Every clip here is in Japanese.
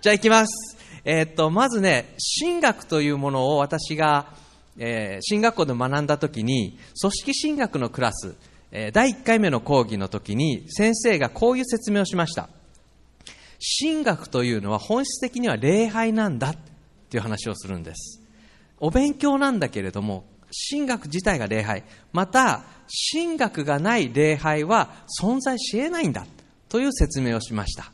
じゃあ行きます。えっと、まずね、神学というものを私が、えー、進学校で学んだ時に、組織進学のクラス、えー、第1回目の講義の時に、先生がこういう説明をしました。神学というのは本質的には礼拝なんだっていう話をするんです。お勉強なんだけれども、神学自体が礼拝。また、神学がない礼拝は存在し得ないんだという説明をしました。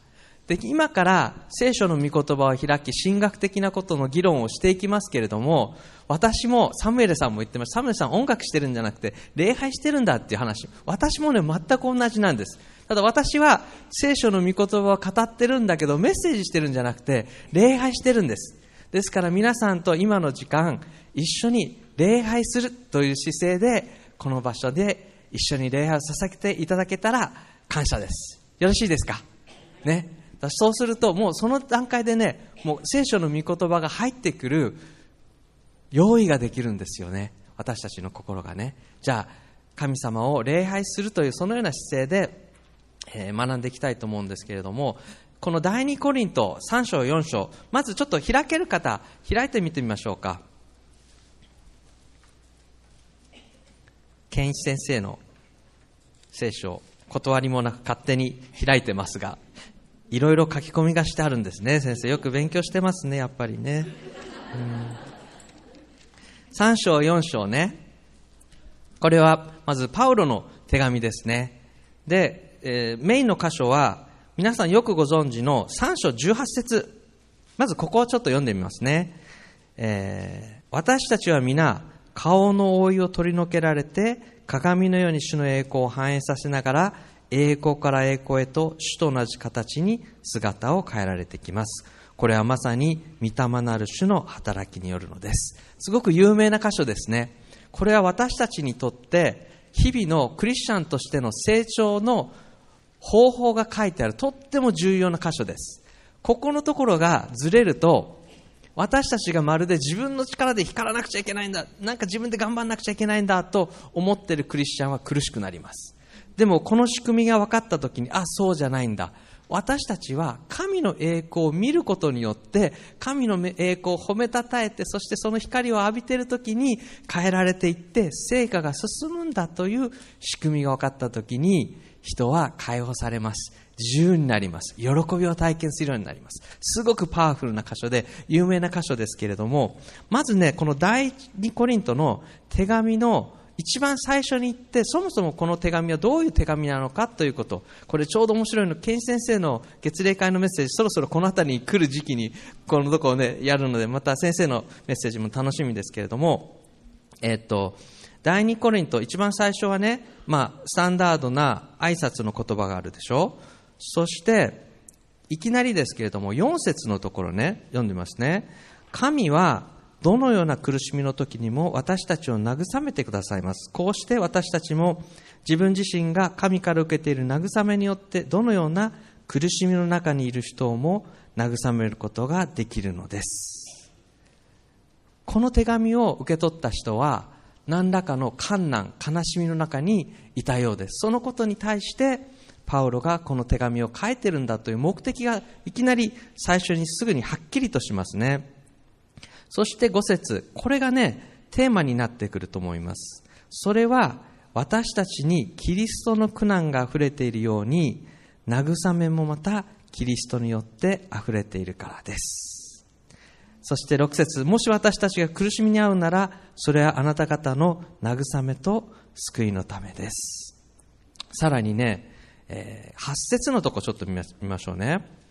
で今から聖書の御言葉を開き神学的なことの議論をしていきますけれども私もサムエルさんも言ってましたサムエルさん音楽してるんじゃなくて礼拝してるんだっていう話私もね全く同じなんですただ私は聖書の御言葉を語ってるんだけどメッセージしてるんじゃなくて礼拝してるんですですから皆さんと今の時間一緒に礼拝するという姿勢でこの場所で一緒に礼拝をさせていただけたら感謝ですよろしいですかねだそうするともうその段階でねもう聖書の御言葉が入ってくる用意ができるんですよね私たちの心がねじゃあ神様を礼拝するというそのような姿勢で、えー、学んでいきたいと思うんですけれどもこの第2コリント3章4章まずちょっと開ける方開いてみてみましょうか健一先生の聖書断りもなく勝手に開いてますがいろいろ書き込みがしてあるんですね、先生。よく勉強してますね、やっぱりね。3章、4章ね。これは、まず、パウロの手紙ですね。で、えー、メインの箇所は、皆さんよくご存知の3章18節。まず、ここをちょっと読んでみますね。えー、私たちは皆、顔の覆いを取り除けられて、鏡のように主の栄光を反映させながら、栄光から栄光へと主と同じ形に姿を変えられてきます。これはまさに御霊なる主の働きによるのです。すごく有名な箇所ですね。これは私たちにとって日々のクリスチャンとしての成長の方法が書いてあるとっても重要な箇所です。ここのところがずれると私たちがまるで自分の力で光らなくちゃいけないんだなんか自分で頑張らなくちゃいけないんだと思ってるクリスチャンは苦しくなりますでもこの仕組みが分かった時にあそうじゃないんだ私たちは神の栄光を見ることによって神の栄光を褒めたたえてそしてその光を浴びている時に変えられていって成果が進むんだという仕組みが分かった時に人は解放されます自由になります喜びを体験するようになりますすごくパワフルな箇所で有名な箇所ですけれどもまずねこの第2コリントの手紙の一番最初に言ってそもそもこの手紙はどういう手紙なのかということこれちょうど面白いのケンン先生の月例会のメッセージそろそろこの辺りに来る時期にこのとこを、ね、やるのでまた先生のメッセージも楽しみですけれども、えっと第2コリント一番最初はね、まあ、スタンダードな挨拶の言葉があるでしょそしていきなりですけれども4節のところね読んでますね神はどのような苦しみの時にも私たちを慰めてくださいます。こうして私たちも自分自身が神から受けている慰めによってどのような苦しみの中にいる人をも慰めることができるのです。この手紙を受け取った人は何らかの困難、悲しみの中にいたようです。そのことに対してパウロがこの手紙を書いてるんだという目的がいきなり最初にすぐにはっきりとしますね。そして5節これがね、テーマになってくると思います。それは、私たちにキリストの苦難が溢れているように、慰めもまたキリストによって溢れているからです。そして6節もし私たちが苦しみに遭うなら、それはあなた方の慰めと救いのためです。さらにね、えー、8節のとこちょっと見ましょうね。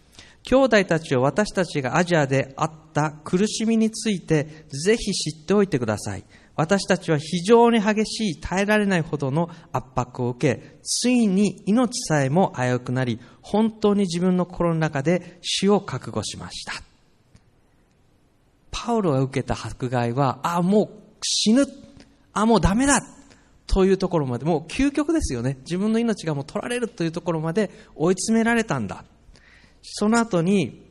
兄弟たちを私たちがアジアであった苦しみについてぜひ知っておいてください。私たちは非常に激しい耐えられないほどの圧迫を受け、ついに命さえも危うくなり、本当に自分の心の中で死を覚悟しました。パウロが受けた迫害は、あ、あ、もう死ぬ。あ、もうダメだ。というところまで、もう究極ですよね。自分の命がもう取られるというところまで追い詰められたんだ。その後に、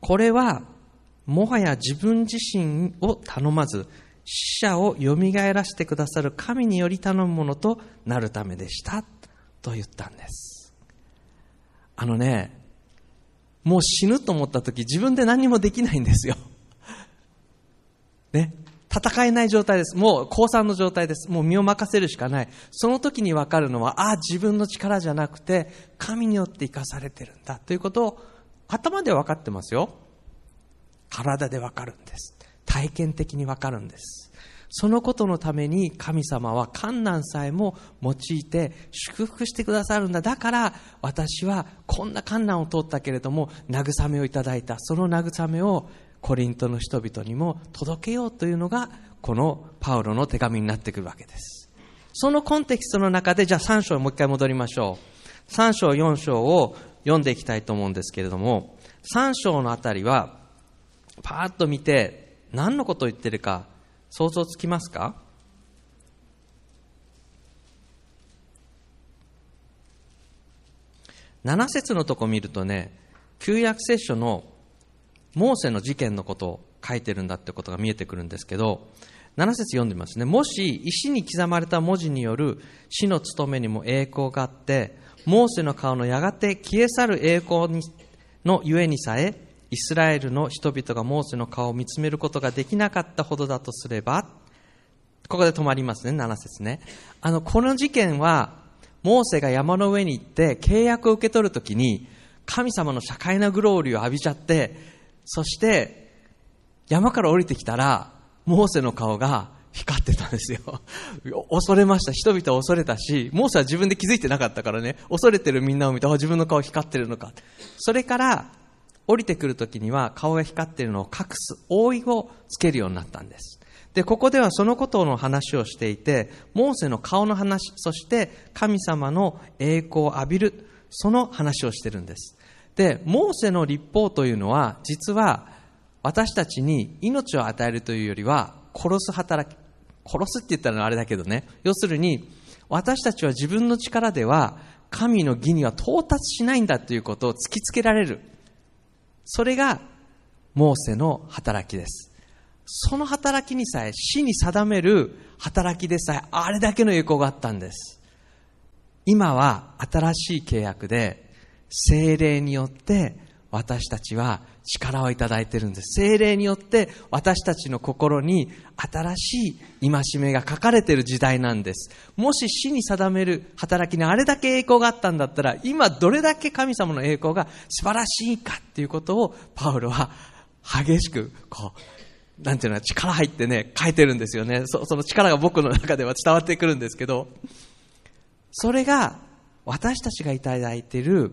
これはもはや自分自身を頼まず、死者を蘇らせてくださる神により頼むものとなるためでしたと言ったんですあのねもう死ぬと思った時自分で何もできないんですよ ね戦えない状態です。もう降参の状態です。もう身を任せるしかない。その時にわかるのは、ああ、自分の力じゃなくて、神によって生かされてるんだということを、頭で分かってますよ。体でわかるんです。体験的にわかるんです。そのことのために神様は観難さえも用いて祝福してくださるんだ。だから私はこんな観難を通ったけれども慰めをいただいた。その慰めをコリントの人々にも届けようというのがこのパウロの手紙になってくるわけですそのコンテキストの中でじゃあ3章もう一回戻りましょう3章4章を読んでいきたいと思うんですけれども3章のあたりはパーッと見て何のことを言ってるか想像つきますか7節のとこ見るとね旧約聖書の「モーセの事件のことを書いてるんだってことが見えてくるんですけど7節読んでみますねもし石に刻まれた文字による死の務めにも栄光があってモーセの顔のやがて消え去る栄光のゆえにさえイスラエルの人々がモーセの顔を見つめることができなかったほどだとすればここで止まりますね7節ねあのこの事件はモーセが山の上に行って契約を受け取るときに神様の社会なグローリーを浴びちゃってそして山から降りてきたらモーセの顔が光ってたんですよ。恐れました。人々は恐れたし、モーセは自分で気づいてなかったからね、恐れてるみんなを見て、あ、自分の顔光ってるのか。それから、降りてくるときには顔が光ってるのを隠す、覆いをつけるようになったんです。で、ここではそのことの話をしていて、モーセの顔の話、そして神様の栄光を浴びる、その話をしてるんです。で、モーセの立法というのは、実は私たちに命を与えるというよりは、殺す働き、殺すって言ったらあれだけどね、要するに、私たちは自分の力では神の義には到達しないんだということを突きつけられる。それが、モーセの働きです。その働きにさえ、死に定める働きでさえ、あれだけの栄光があったんです。今は新しい契約で、精霊によって私たちは力をいただいてるんです。精霊によって私たちの心に新しい戒めが書かれてる時代なんです。もし死に定める働きにあれだけ栄光があったんだったら、今どれだけ神様の栄光が素晴らしいかっていうことをパウロは激しくこう、なんていうの、力入ってね、書いてるんですよね。そその力が僕の中では伝わってくるんですけど、それが私たちがいただいている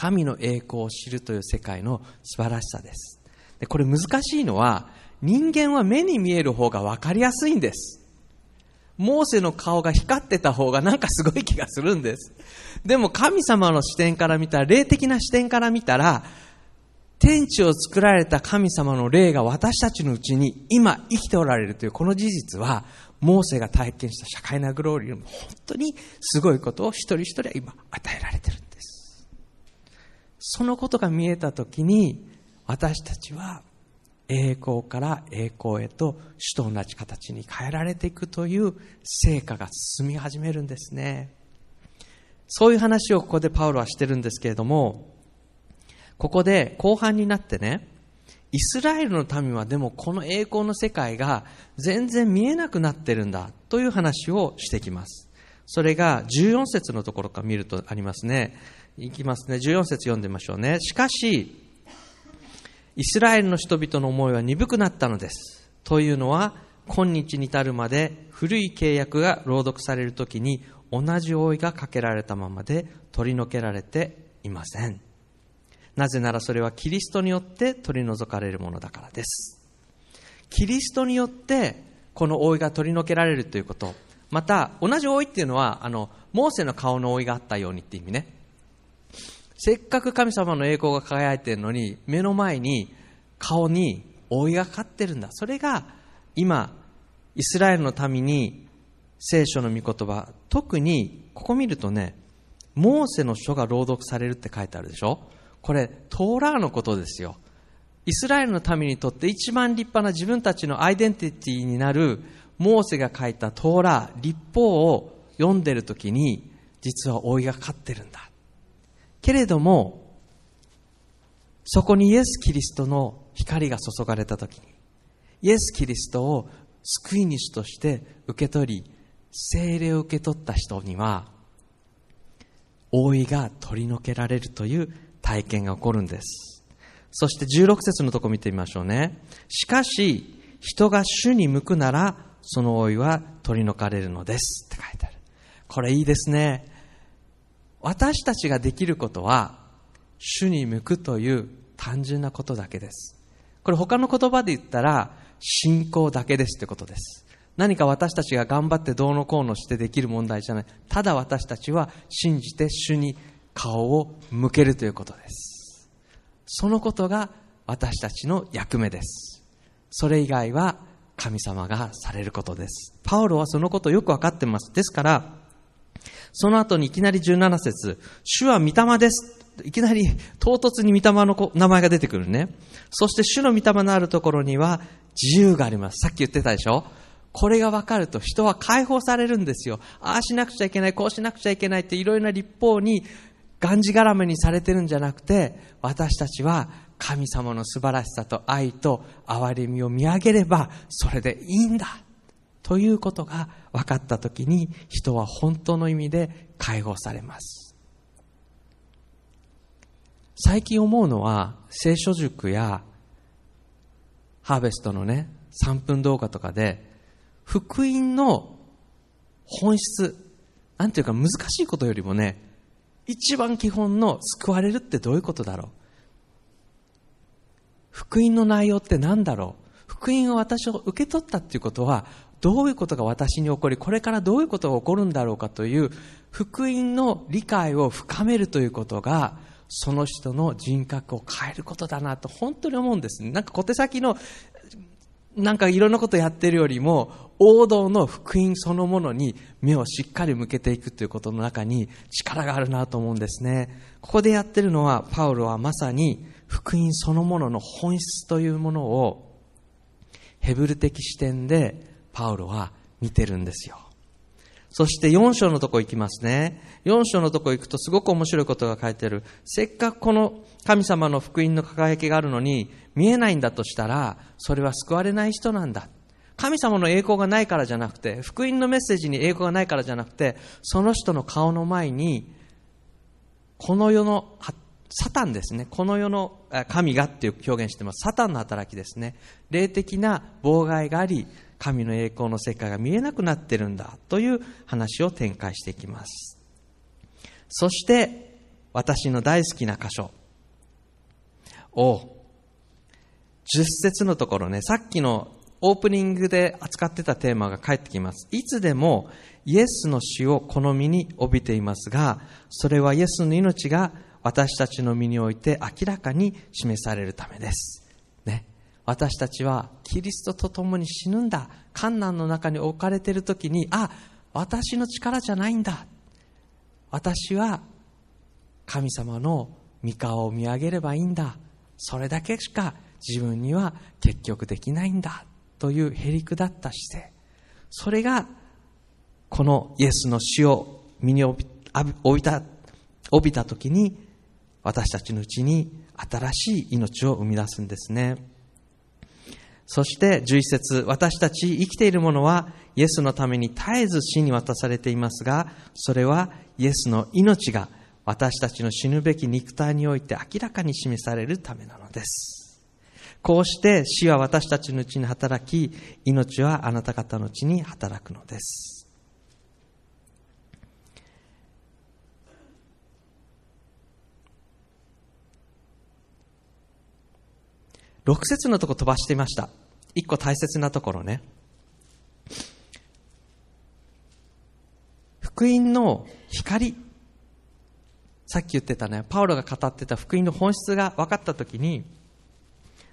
神の栄光を知るという世界の素晴らしさです。でこれ難しいのは、人間は目に見える方が分かりやすいんです。モーセの顔が光ってた方がなんかすごい気がするんです。でも神様の視点から見たら、霊的な視点から見たら、天地を作られた神様の霊が私たちのうちに今生きておられるというこの事実は、モーセが体験した社会なグローリーの本当にすごいことを一人一人は今与えられてる。そのことが見えたときに私たちは栄光から栄光へと主と同じ形に変えられていくという成果が進み始めるんですねそういう話をここでパウロはしてるんですけれどもここで後半になってねイスラエルの民はでもこの栄光の世界が全然見えなくなってるんだという話をしてきますそれが14節のところから見るとありますねいきますね。14節読んでみましょうね。しかし、イスラエルの人々の思いは鈍くなったのです。というのは、今日に至るまで古い契約が朗読されるときに同じ覆いがかけられたままで取り除けられていません。なぜならそれはキリストによって取り除かれるものだからです。キリストによってこの覆いが取り除けられるということ。また、同じ覆いっていうのは、あの、モーセの顔の覆いがあったようにって意味ね。せっかく神様の栄光が輝いてるのに目の前に顔に覆いがかってるんだそれが今イスラエルの民に聖書の御言葉特にここ見るとねモーセの書が朗読されるって書いてあるでしょこれトーラーのことですよイスラエルの民にとって一番立派な自分たちのアイデンティティになるモーセが書いたトーラー立法を読んでる時に実は覆いがかかってるんだけれどもそこにイエス・キリストの光が注がれた時にイエス・キリストを救い主として受け取り精霊を受け取った人には覆いが取り除けられるという体験が起こるんですそして16節のとこ見てみましょうねしかし人が主に向くならその覆いは取り除かれるのですって書いてあるこれいいですね私たちができることは主に向くという単純なことだけですこれ他の言葉で言ったら信仰だけですってことです何か私たちが頑張ってどうのこうのしてできる問題じゃないただ私たちは信じて主に顔を向けるということですそのことが私たちの役目ですそれ以外は神様がされることですパウロはそのことをよく分かってますですからその後にいきなり17節主は御霊です。いきなり唐突に御霊の名前が出てくるね。そして主の御霊のあるところには自由があります。さっき言ってたでしょこれが分かると人は解放されるんですよ。ああしなくちゃいけない、こうしなくちゃいけないっていろいろな立法にがんじがらめにされてるんじゃなくて、私たちは神様の素晴らしさと愛と憐れみを見上げればそれでいいんだということが分かった時に人は本当の意味で解放されます最近思うのは聖書塾やハーベストのね3分動画とかで福音の本質なんていうか難しいことよりもね一番基本の救われるってどういうことだろう福音の内容って何だろう福音を私を受け取ったっていうことはどういうことが私に起こりこれからどういうことが起こるんだろうかという福音の理解を深めるということがその人の人格を変えることだなと本当に思うんですなんか小手先のなんかいろんなことやってるよりも王道の福音そのものに目をしっかり向けていくということの中に力があるなと思うんですねここでやってるのはパウロはまさに福音そのものの本質というものをヘブル的視点でパウロは見てるんですよ。そして4章のとこ行きますね。4章のとこ行くとすごく面白いことが書いてる。せっかくこの神様の福音の輝きがあるのに見えないんだとしたら、それは救われない人なんだ。神様の栄光がないからじゃなくて、福音のメッセージに栄光がないからじゃなくて、その人の顔の前に、この世の、サタンですね。この世の神がっていう表現してます。サタンの働きですね。霊的な妨害があり、神の栄光の世界が見えなくなってるんだという話を展開していきます。そして私の大好きな箇所を10節のところね、さっきのオープニングで扱ってたテーマが返ってきます。いつでもイエスの死をこの身に帯びていますが、それはイエスの命が私たちの身において明らかに示されるためです。私たちはキリストと共に死ぬんだ観難の中に置かれている時にあ私の力じゃないんだ私は神様の御顔を見上げればいいんだそれだけしか自分には結局できないんだというへりくだった姿勢それがこのイエスの死を身に帯びた帯びた時に私たちのうちに新しい命を生み出すんですね。そして11節私たち生きているものはイエスのために絶えず死に渡されていますがそれはイエスの命が私たちの死ぬべき肉体において明らかに示されるためなのですこうして死は私たちのうちに働き命はあなた方のうちに働くのです6節のとこ飛ばしていました一個大切なところね。福音の光。さっき言ってたね、パウロが語ってた福音の本質が分かったときに、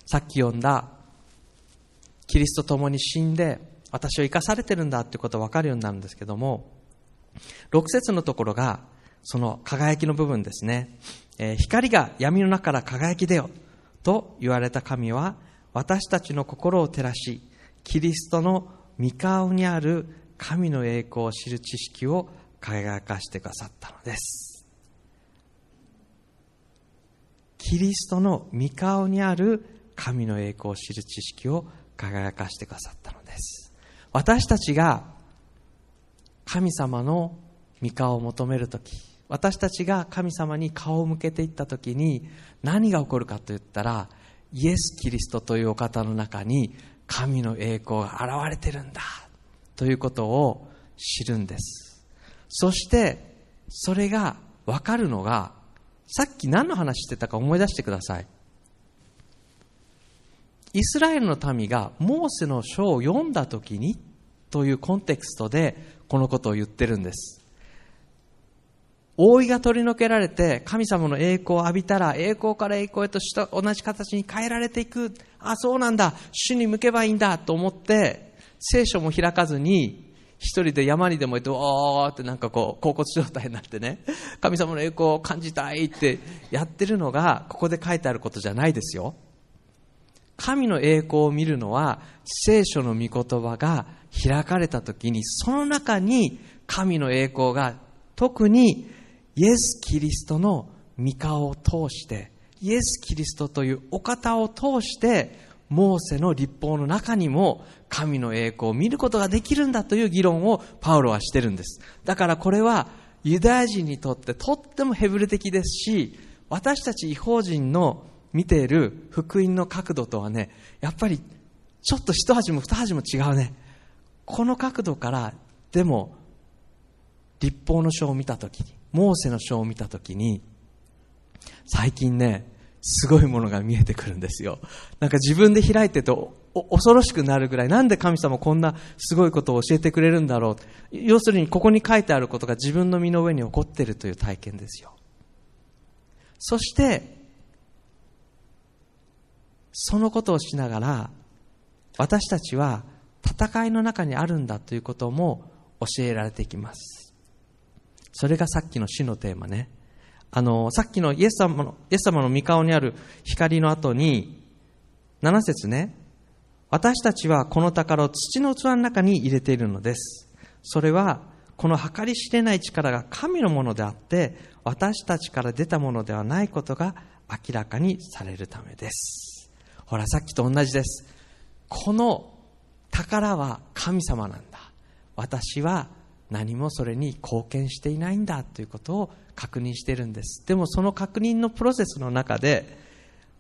さっき読んだ、キリストと共に死んで、私を生かされてるんだってこと分かるようになるんですけども、6節のところが、その輝きの部分ですね。えー、光が闇の中から輝き出よと言われた神は、私たちの心を照らし、キリストの御顔にある神の栄光を知る知識を輝かしてくださったのです。キリストの御顔にある神の栄光を知る知識を輝かしてくださったのです。私たちが神様の御顔を求める時、私たちが神様に顔を向けていった時に何が起こるかといったらイエス・キリストというお方の中に神の栄光が現れてるんだということを知るんですそしてそれが分かるのがさっき何の話してたか思い出してくださいイスラエルの民がモーセの書を読んだ時にというコンテクストでこのことを言ってるんです覆いが取り除けられて神様の栄光を浴びたら栄光から栄光へと同じ形に変えられていくあそうなんだ主に向けばいいんだと思って聖書も開かずに一人で山にでも行ってわーってなんかこう恍惚状態になってね神様の栄光を感じたいってやってるのがここで書いてあることじゃないですよ神の栄光を見るのは聖書の御言葉が開かれた時にその中に神の栄光が特にイエス・キリストの御顔を通してイエス・キリストというお方を通してモーセの立法の中にも神の栄光を見ることができるんだという議論をパウロはしてるんですだからこれはユダヤ人にとってとってもヘブル的ですし私たち違法人の見ている福音の角度とはねやっぱりちょっと一端も二端も違うねこの角度からでも立法の書を見た時にモーセの書を見た時に最近ねすごいものが見えてくるんですよなんか自分で開いてと恐ろしくなるぐらいなんで神様こんなすごいことを教えてくれるんだろう要するにここに書いてあることが自分の身の上に起こってるという体験ですよそしてそのことをしながら私たちは戦いの中にあるんだということも教えられていきますそれがさっきの死のテーマね。あの、さっきのイエス様の、イエス様の御顔にある光の後に、7節ね、私たちはこの宝を土の器の中に入れているのです。それは、この計り知れない力が神のものであって、私たちから出たものではないことが明らかにされるためです。ほら、さっきと同じです。この宝は神様なんだ。私は何もそれに貢献していないんだということを確認しているんですでもその確認のプロセスの中で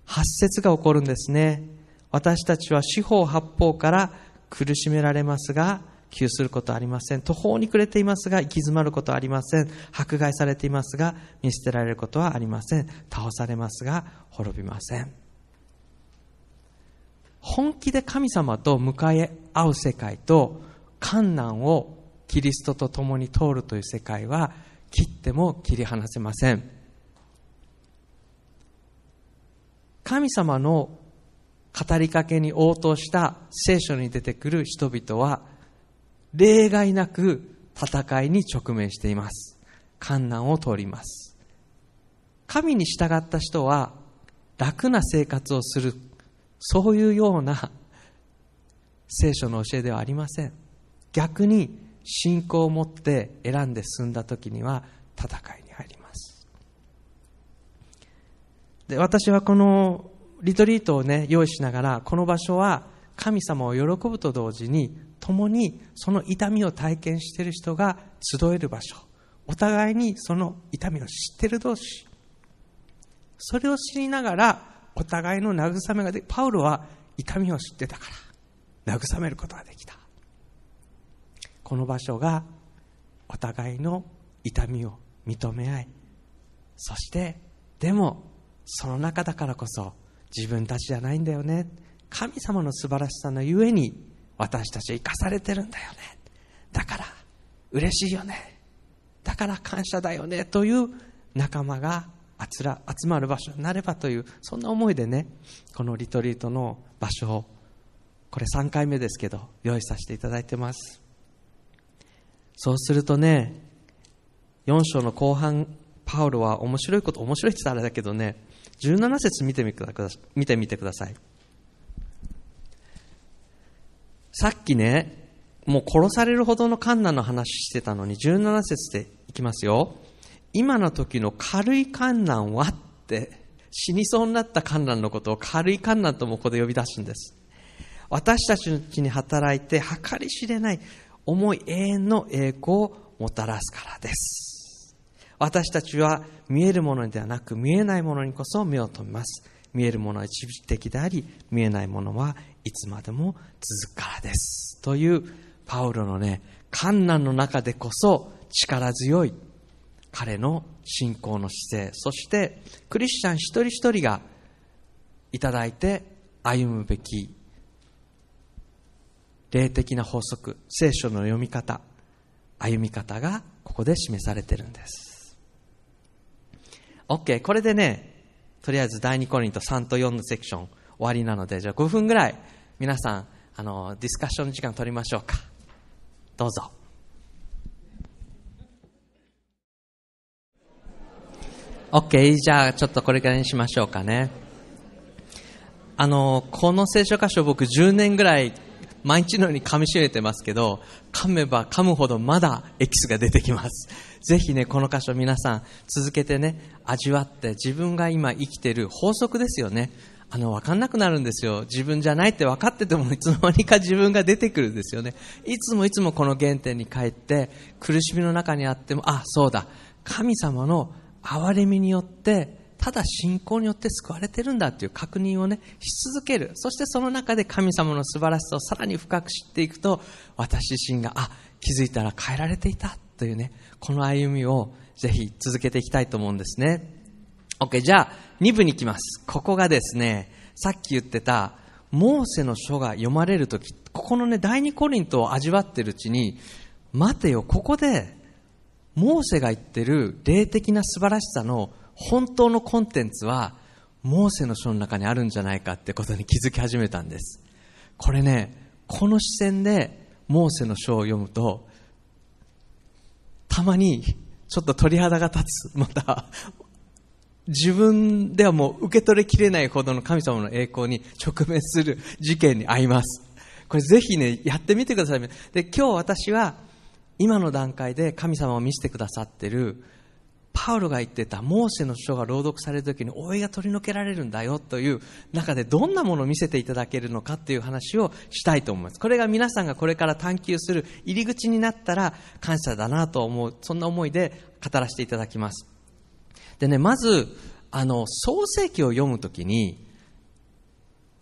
発節が起こるんですね私たちは四方八方から苦しめられますが窮することありません途方に暮れていますが行き詰まることありません迫害されていますが見捨てられることはありません倒されますが滅びません本気で神様と向かい合う世界と観難をキリストと共に通るという世界は切っても切り離せません神様の語りかけに応答した聖書に出てくる人々は例外なく戦いに直面しています観難を通ります神に従った人は楽な生活をするそういうような聖書の教えではありません逆に信仰を持って選んで進んだ時には戦いに入りますで私はこのリトリートをね用意しながらこの場所は神様を喜ぶと同時に共にその痛みを体験している人が集える場所お互いにその痛みを知ってる同士それを知りながらお互いの慰めがでパウロは痛みを知ってたから慰めることができたこの場所がお互いの痛みを認め合いそしてでもその中だからこそ自分たちじゃないんだよね神様の素晴らしさのゆえに私たち生かされてるんだよねだから嬉しいよねだから感謝だよねという仲間が集まる場所になればというそんな思いでねこのリトリートの場所をこれ3回目ですけど用意させていただいてますそうするとね、4章の後半、パウロは面白いこと、面白いって言ったらあれだけどね、17節見てみてくだ見てみてください。さっきね、もう殺されるほどの観難の話してたのに、17節でいきますよ。今の時の軽い観難はって、死にそうになった観覧のことを軽い観覧ともここで呼び出すんです私たちに働いて計り知れない重い永遠の栄光をもたらすからです。私たちは見えるものではなく見えないものにこそ目を留めます。見えるものは一時的であり、見えないものはいつまでも続くからです。というパウロのね、観難の中でこそ力強い彼の信仰の姿勢、そしてクリスチャン一人一人がいただいて歩むべき霊的な法則聖書の読み方歩み方がここで示されてるんです OK これでねとりあえず第2コリント3と4のセクション終わりなのでじゃあ5分ぐらい皆さんあのディスカッションの時間取りましょうかどうぞオッケー、じゃあちょっとこれからにしましょうかね。あの、この聖書箇所僕10年ぐらい毎日のように噛みしめてますけど、噛めば噛むほどまだエキスが出てきます。ぜひね、この箇所皆さん続けてね、味わって自分が今生きてる法則ですよね。あの、わかんなくなるんですよ。自分じゃないって分かってても、いつの間にか自分が出てくるんですよね。いつもいつもこの原点に帰って、苦しみの中にあっても、あ、そうだ。神様の憐れみによってただ信仰によって救われてるんだという確認をね、し続ける。そしてその中で神様の素晴らしさをさらに深く知っていくと、私自身が、あ、気づいたら変えられていたというね、この歩みをぜひ続けていきたいと思うんですね。OK、じゃあ2部に行きます。ここがですね、さっき言ってた、モーセの書が読まれるとき、ここのね、第二コリントを味わってるうちに、待てよ、ここで、モーセが言ってる霊的な素晴らしさの本当のコンテンツはモーセの書の中にあるんじゃないかってことに気づき始めたんですこれねこの視線でモーセの書を読むとたまにちょっと鳥肌が立つ また自分ではもう受け取れきれないほどの神様の栄光に 直面する事件に遭いますこれぜひねやってみてくださいで今日私は今の段階で神様を見せてくださってるパウロが言ってたモーセの書が朗読される時においが取り除けられるんだよという中でどんなものを見せていただけるのかという話をしたいと思いますこれが皆さんがこれから探求する入り口になったら感謝だなと思うそんな思いで語らせていただきますでねまずあの創世記を読む時に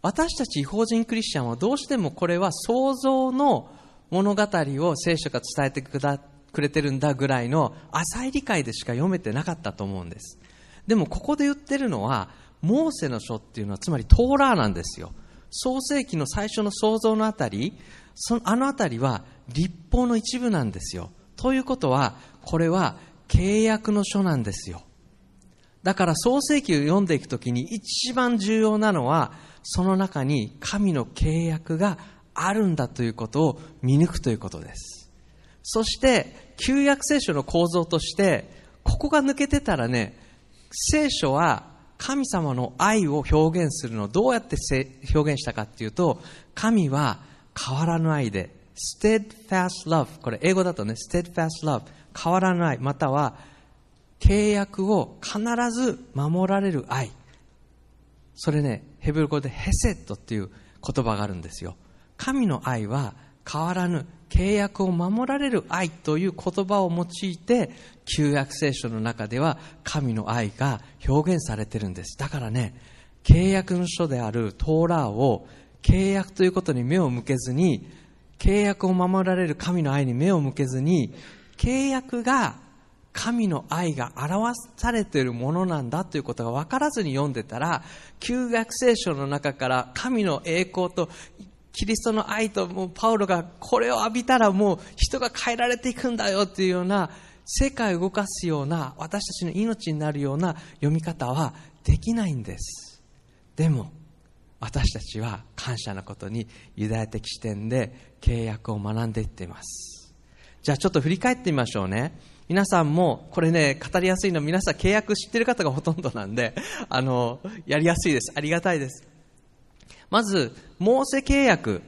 私たち違法人クリスチャンはどうしてもこれは想像の物語を聖書が伝えてくだくれてるんだぐらいの浅い理解でしか読めてなかったと思うんですでもここで言ってるのはモーセの書っていうのはつまりトーラーなんですよ創世紀の最初の創造のあたりそのあのあたりは立法の一部なんですよということはこれは契約の書なんですよだから創世記を読んでいくときに一番重要なのはその中に神の契約があるんだということを見抜くということですそして旧約聖書の構造としてここが抜けてたらね聖書は神様の愛を表現するのをどうやって表現したかっていうと神は変わらぬ愛で steadfast love これ英語だとね steadfast love 変わらぬ愛または契約を必ず守られる愛それねヘブル語でヘセットっていう言葉があるんですよ神の愛は変わらぬ契約を守られる愛という言葉を用いて旧約聖書の中では神の愛が表現されてるんですだからね契約の書であるトーラーを契約ということに目を向けずに契約を守られる神の愛に目を向けずに契約が神の愛が表されているものなんだということが分からずに読んでたら旧約聖書の中から神の栄光とキリストの愛ともうパウロがこれを浴びたらもう人が変えられていくんだよっていうような世界を動かすような私たちの命になるような読み方はできないんですでも私たちは感謝のことにユダヤ的視点で契約を学んでいっていますじゃあちょっと振り返ってみましょうね皆さんもこれね語りやすいの皆さん契約知ってる方がほとんどなんであのやりやすいですありがたいですまず、モーセ契約。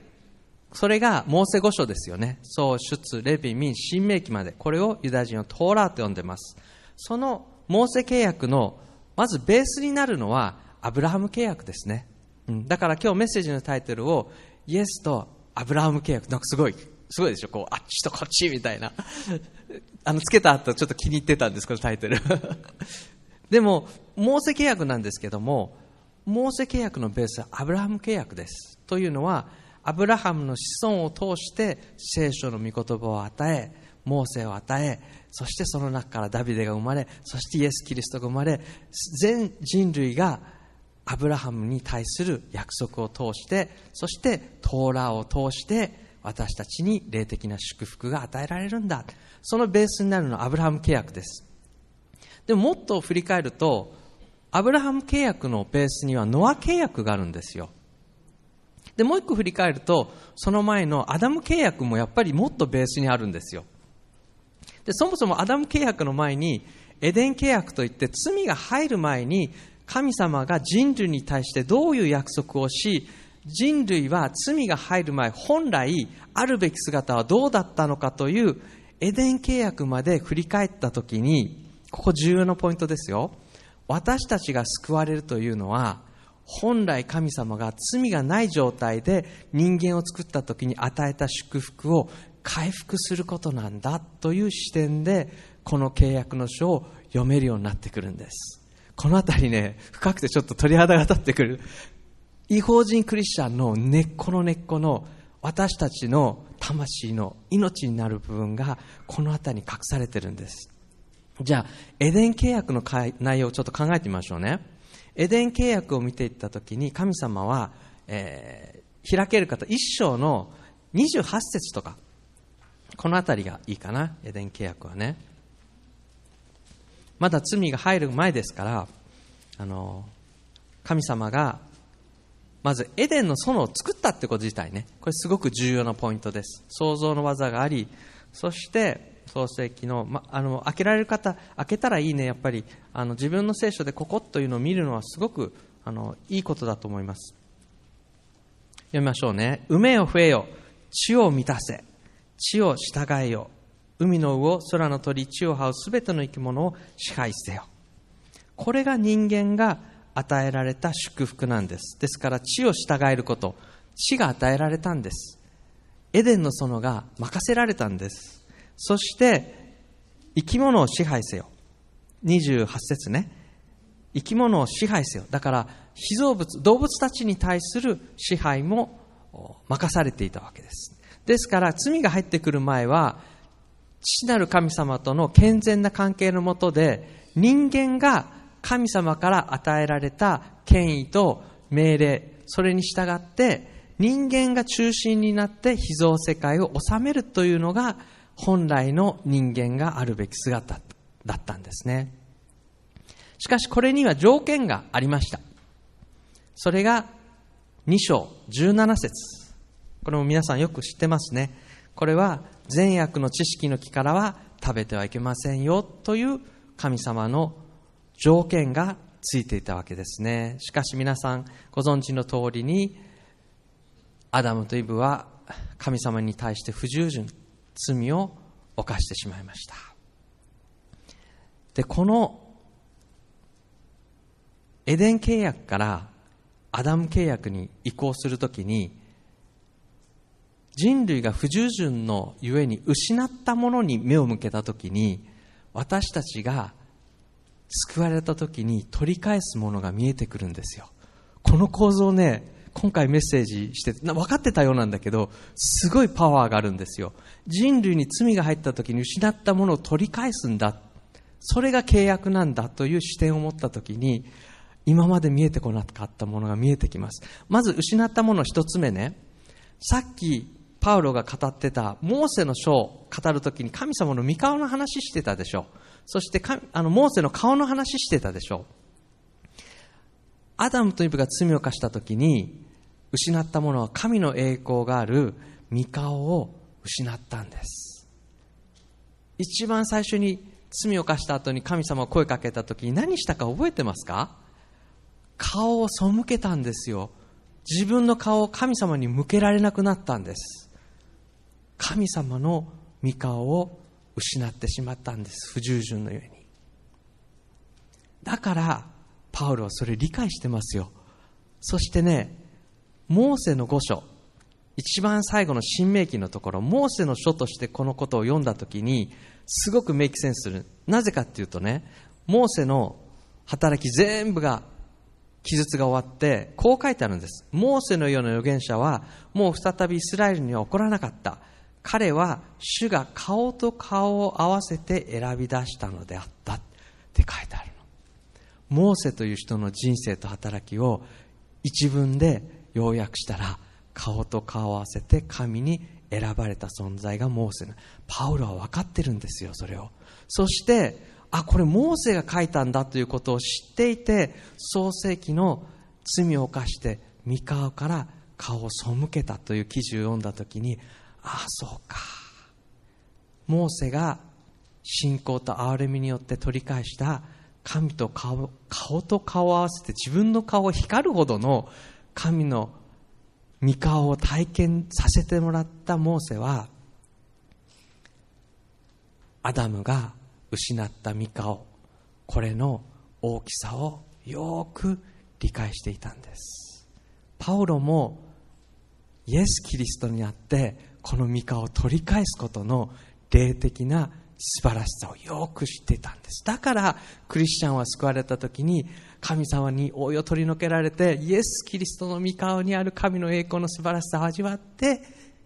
それがモーセ御書ですよね。創出、レビ、民、新明記まで。これをユダヤ人はトーラーと呼んでます。そのモーセ契約の、まずベースになるのは、アブラハム契約ですね。うん、だから今日メッセージのタイトルを、イエスとアブラハム契約。なんかすごい、すごいでしょ。こう、あっちとこっちみたいな。あの、つけた後ちょっと気に入ってたんです、このタイトル。でも、モーセ契約なんですけども、モーセ契約のベースはアブラハム契約ですというのはアブラハムの子孫を通して聖書の御言葉を与えモーセを与えそしてその中からダビデが生まれそしてイエス・キリストが生まれ全人類がアブラハムに対する約束を通してそしてトーラーを通して私たちに霊的な祝福が与えられるんだそのベースになるのはアブラハム契約ですでももっと振り返るとアブラハム契約のベースにはノア契約があるんですよ。で、もう一個振り返ると、その前のアダム契約もやっぱりもっとベースにあるんですよ。で、そもそもアダム契約の前に、エデン契約といって罪が入る前に神様が人類に対してどういう約束をし人類は罪が入る前本来あるべき姿はどうだったのかというエデン契約まで振り返った時にここ重要なポイントですよ私たちが救われるというのは本来神様が罪がない状態で人間を作った時に与えた祝福を回復することなんだという視点でこの契約の書を読めるようになってくるんですこの辺りね深くてちょっと鳥肌が立ってくる違法人クリスチャンの根っこの根っこの私たちの魂の命になる部分がこの辺りに隠されてるんですじゃあ、エデン契約の内容をちょっと考えてみましょうね。エデン契約を見ていったときに、神様は、えー、開ける方、一章の28節とか、この辺りがいいかな、エデン契約はね。まだ罪が入る前ですから、あの、神様が、まずエデンの園を作ったってこと自体ね、これすごく重要なポイントです。創造の技があり、そして、創世記の,、ま、あの開けられる方開けたらいいねやっぱりあの自分の聖書でここというのを見るのはすごくあのいいことだと思います読みましょうね「梅を増えよ地を満たせ地を従えよ海の魚空の鳥地を這うすべての生き物を支配せよ」これが人間が与えられた祝福なんですですから地を従えること地が与えられたんですエデンの園が任せられたんですそして生き物を支配せよ28節ね生き物を支配せよだから非造物動物たちに対する支配も任されていたわけですですから罪が入ってくる前は父なる神様との健全な関係のもとで人間が神様から与えられた権威と命令それに従って人間が中心になって被造世界を治めるというのが本来の人間があるべき姿だったんですねしかしこれには条件がありましたそれが2章17節これも皆さんよく知ってますねこれは善悪の知識の木からは食べてはいけませんよという神様の条件がついていたわけですねしかし皆さんご存知の通りにアダムとイブは神様に対して不従順罪を犯してしまいましたでこのエデン契約からアダム契約に移行するときに人類が不従順のゆえに失ったものに目を向けたときに私たちが救われたときに取り返すものが見えてくるんですよこの構造ね今回メッセージして分かってたようなんだけどすごいパワーがあるんですよ人類に罪が入った時に失ったものを取り返すんだそれが契約なんだという視点を持った時に今まで見えてこなかったものが見えてきますまず失ったもの1つ目ねさっきパウロが語ってたモーセの書を語る時に神様の御顔の話してたでしょそしてあのモーセの顔の話してたでしょアダムとイブが罪を犯した時に失ったものは神の栄光がある御顔を失ったんです一番最初に罪を犯した後に神様が声かけた時に何したか覚えてますか顔を背けたんですよ自分の顔を神様に向けられなくなったんです神様の御顔を失ってしまったんです不従順のゆえにだからパウロはそれ理解してますよそしてねモーセの五書一番最後の新明記のところモーセの書としてこのことを読んだ時にすごくメイクセンスするなぜかっていうとねモーセの働き全部が記述が終わってこう書いてあるんですモーセのような預言者はもう再びイスラエルには起こらなかった彼は主が顔と顔を合わせて選び出したのであったって書いてあるのモーセという人の人生と働きを一文で要約したら顔と顔を合わせて神に選ばれた存在がモーセのパウロは分かってるんですよそれをそしてあこれモーセが書いたんだということを知っていて創世記の罪を犯して三河から顔を背けたという記事を読んだ時にああそうかモーセが信仰と憐れみによって取り返した神と顔顔と顔を合わせて自分の顔を光るほどの神の御顔を体験させてもらったモーセはアダムが失った御顔これの大きさをよく理解していたんですパオロもイエス・キリストにあってこの御顔を取り返すことの霊的な素晴らしさをよく知ってたんですだからクリスチャンは救われた時に神様に応用取り除けられてイエス・キリストの御顔にある神の栄光の素晴らしさを味わって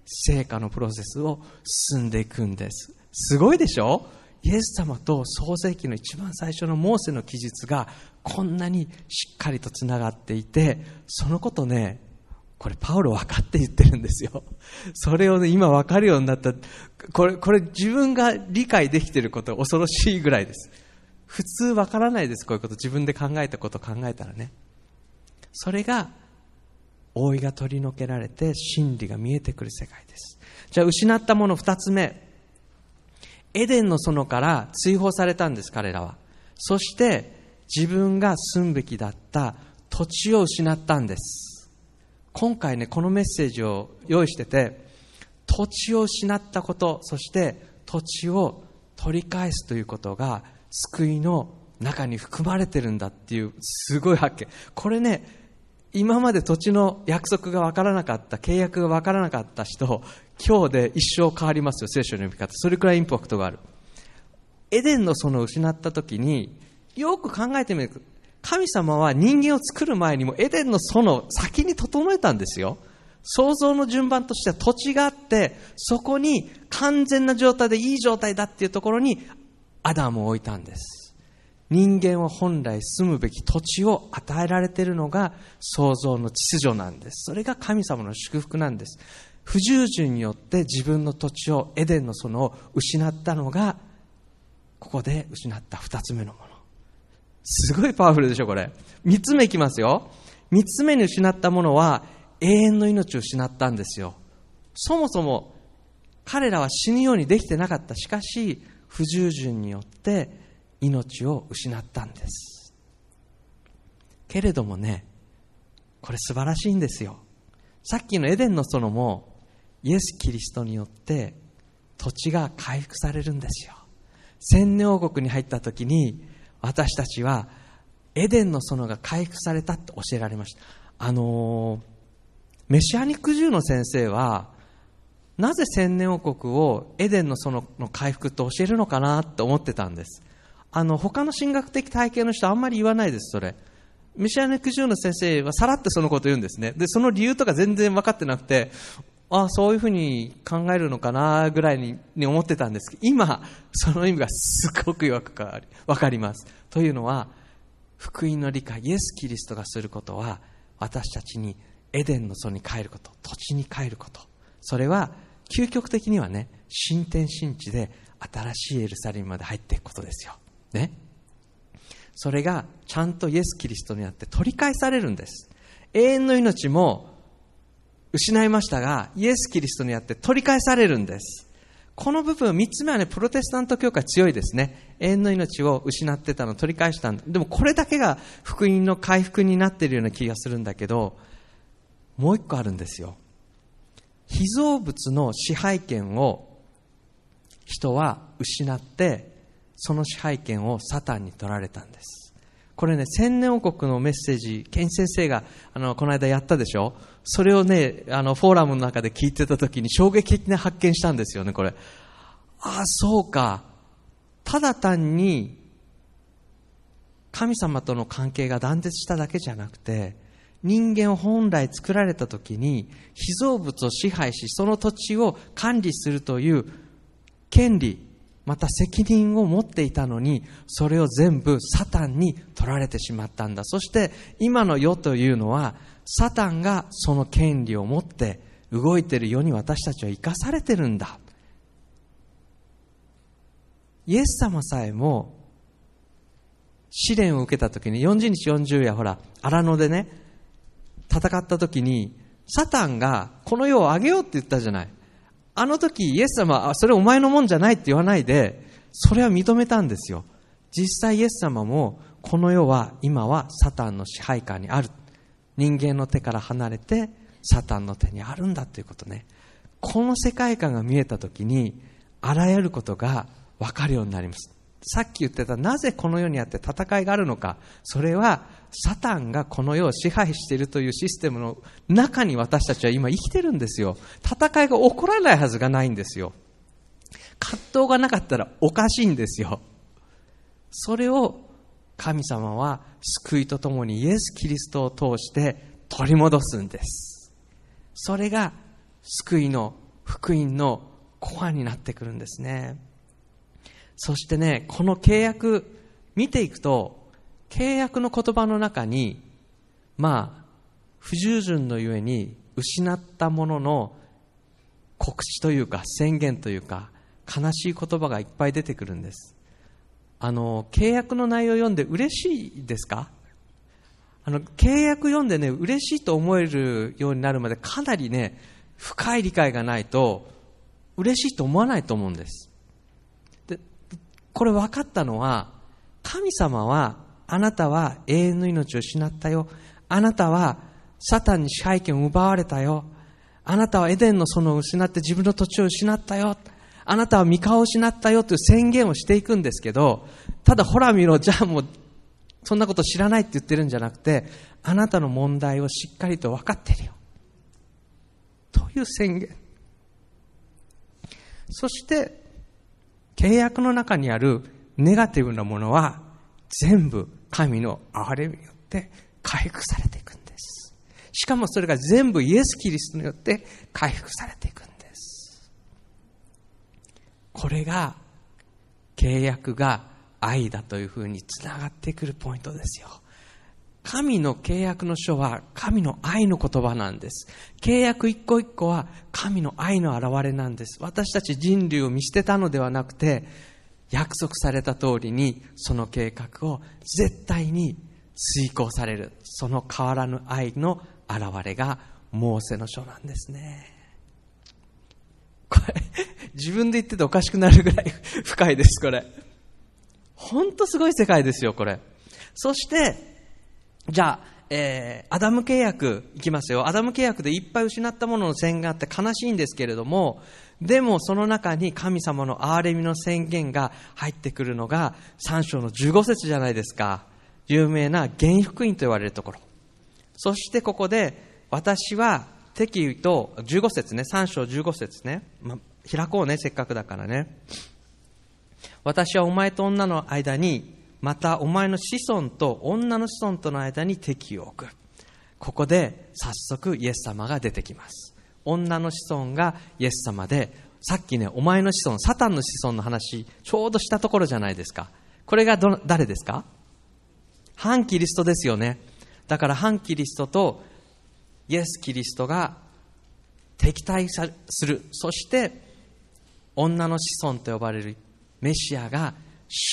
成果のプロセスを進んでいくんですすごいでしょイエス様と創世記の一番最初のモーセの記述がこんなにしっかりとつながっていてそのことねこれパウロ分かって言ってるんですよ。それをね、今分かるようになった。これ、これ自分が理解できてること恐ろしいぐらいです。普通分からないです、こういうこと。自分で考えたこと考えたらね。それが、覆いが取り除けられて真理が見えてくる世界です。じゃあ、失ったもの2つ目。エデンの園から追放されたんです、彼らは。そして、自分が住むべきだった土地を失ったんです。今回ねこのメッセージを用意してて土地を失ったことそして土地を取り返すということが救いの中に含まれてるんだっていうすごい発見これね今まで土地の約束が分からなかった契約が分からなかった人今日で一生変わりますよ聖書の読み方それくらいインパクトがあるエデンの園を失った時によく考えてみる神様は人間を作る前にもエデンの園先に整えたんですよ想像の順番としては土地があってそこに完全な状態でいい状態だっていうところにアダムを置いたんです人間は本来住むべき土地を与えられているのが創造の秩序なんですそれが神様の祝福なんです不従順によって自分の土地をエデンの園を失ったのがここで失った二つ目のものすごいパワフルでしょ、これ。三つ目いきますよ。三つ目に失ったものは、永遠の命を失ったんですよ。そもそも、彼らは死ぬようにできてなかった。しかし、不従順によって命を失ったんです。けれどもね、これ素晴らしいんですよ。さっきのエデンの園も、イエス・キリストによって土地が回復されるんですよ。千年王国に入った時に私たちはエデンの園が回復されたって教えられましたあのー、メシアニック獣の先生はなぜ千年王国をエデンの園の回復と教えるのかなって思ってたんですあの他の神学的体系の人はあんまり言わないですそれメシアニック獣の先生はさらってそのこと言うんですねでその理由とか全然分かってなくてああそういうふうに考えるのかなぐらいにに思ってたんですけど今その意味がすごくよく分かりますというのは福音の理解イエス・キリストがすることは私たちにエデンの園に帰ること土地に帰ることそれは究極的にはね新天新地で新しいエルサレムまで入っていくことですよ、ね、それがちゃんとイエス・キリストにあって取り返されるんです永遠の命も失いましたが、イエス・キリストにあって取り返されるんです。この部分、3つ目はね、プロテスタント教会強いですね。永遠の命を失ってたの、取り返したんでもこれだけが福音の回復になっているような気がするんだけど、もう一個あるんですよ。被造物の支配権を人は失って、その支配権をサタンに取られたんです。これね、千年王国のメッセージ、ケン先生が、あの、この間やったでしょそれをね、あの、フォーラムの中で聞いてた時に衝撃的な発見したんですよね、これ。ああ、そうか。ただ単に、神様との関係が断絶しただけじゃなくて、人間本来作られた時に、被造物を支配し、その土地を管理するという権利、また責任を持っていたのに、それを全部サタンに取られてしまったんだ。そして、今の世というのは、サタンがその権利を持って動いている世に私たちは生かされてるんだイエス様さえも試練を受けた時に40日40夜ほら荒野でね戦った時にサタンがこの世をあげようって言ったじゃないあの時イエス様はそれお前のもんじゃないって言わないでそれは認めたんですよ実際イエス様もこの世は今はサタンの支配下にある人間の手から離れてサタンの手にあるんだということねこの世界観が見えた時にあらゆることが分かるようになりますさっき言ってたなぜこの世にあって戦いがあるのかそれはサタンがこの世を支配しているというシステムの中に私たちは今生きてるんですよ戦いが起こらないはずがないんですよ葛藤がなかったらおかしいんですよそれを神様は救いとともにイエス・キリストを通して取り戻すんですそれが救いの福音のコアになってくるんですねそしてねこの契約見ていくと契約の言葉の中にまあ不従順のゆえに失ったものの告知というか宣言というか悲しい言葉がいっぱい出てくるんですあの契約の内容を読んで嬉しいですかあの契約読んでね嬉しいと思えるようになるまでかなりね深い理解がないと嬉しいと思わないと思うんですでこれ分かったのは神様はあなたは永遠の命を失ったよあなたはサタンに支配権を奪われたよあなたはエデンの園を失って自分の土地を失ったよあなたは見顔を失ったよという宣言をしていくんですけど、ただほら見ろ、じゃあもう、そんなこと知らないって言ってるんじゃなくて、あなたの問題をしっかりと分かってるよ。という宣言。そして、契約の中にあるネガティブなものは、全部神の憐れみによって回復されていくんです。しかもそれが全部イエス・キリストによって回復されていくんです。これが契約が愛だというふうにつながってくるポイントですよ。神の契約の書は神の愛の言葉なんです。契約一個一個は神の愛の表れなんです。私たち人類を見捨てたのではなくて、約束された通りにその計画を絶対に遂行される。その変わらぬ愛の表れがモーセの書なんですね。これ、自分で言ってておかしくなるぐらい 深いです、これ。ほんとすごい世界ですよ、これ。そして、じゃあ、えー、アダム契約いきますよ。アダム契約でいっぱい失ったものの宣言があって悲しいんですけれども、でもその中に神様の憐れみの宣言が入ってくるのが3章の15節じゃないですか。有名な原福音と言われるところ。そしてここで、私は敵と15節ね、3章15節ね、ま開こうね、せっかくだからね。私はお前と女の間に、またお前の子孫と女の子孫との間に敵を置く。ここで早速イエス様が出てきます。女の子孫がイエス様で、さっきね、お前の子孫、サタンの子孫の話、ちょうどしたところじゃないですか。これがど、誰ですか反キリストですよね。だから反キリストとイエス・キリストが敵対するそして女の子孫と呼ばれるメシアが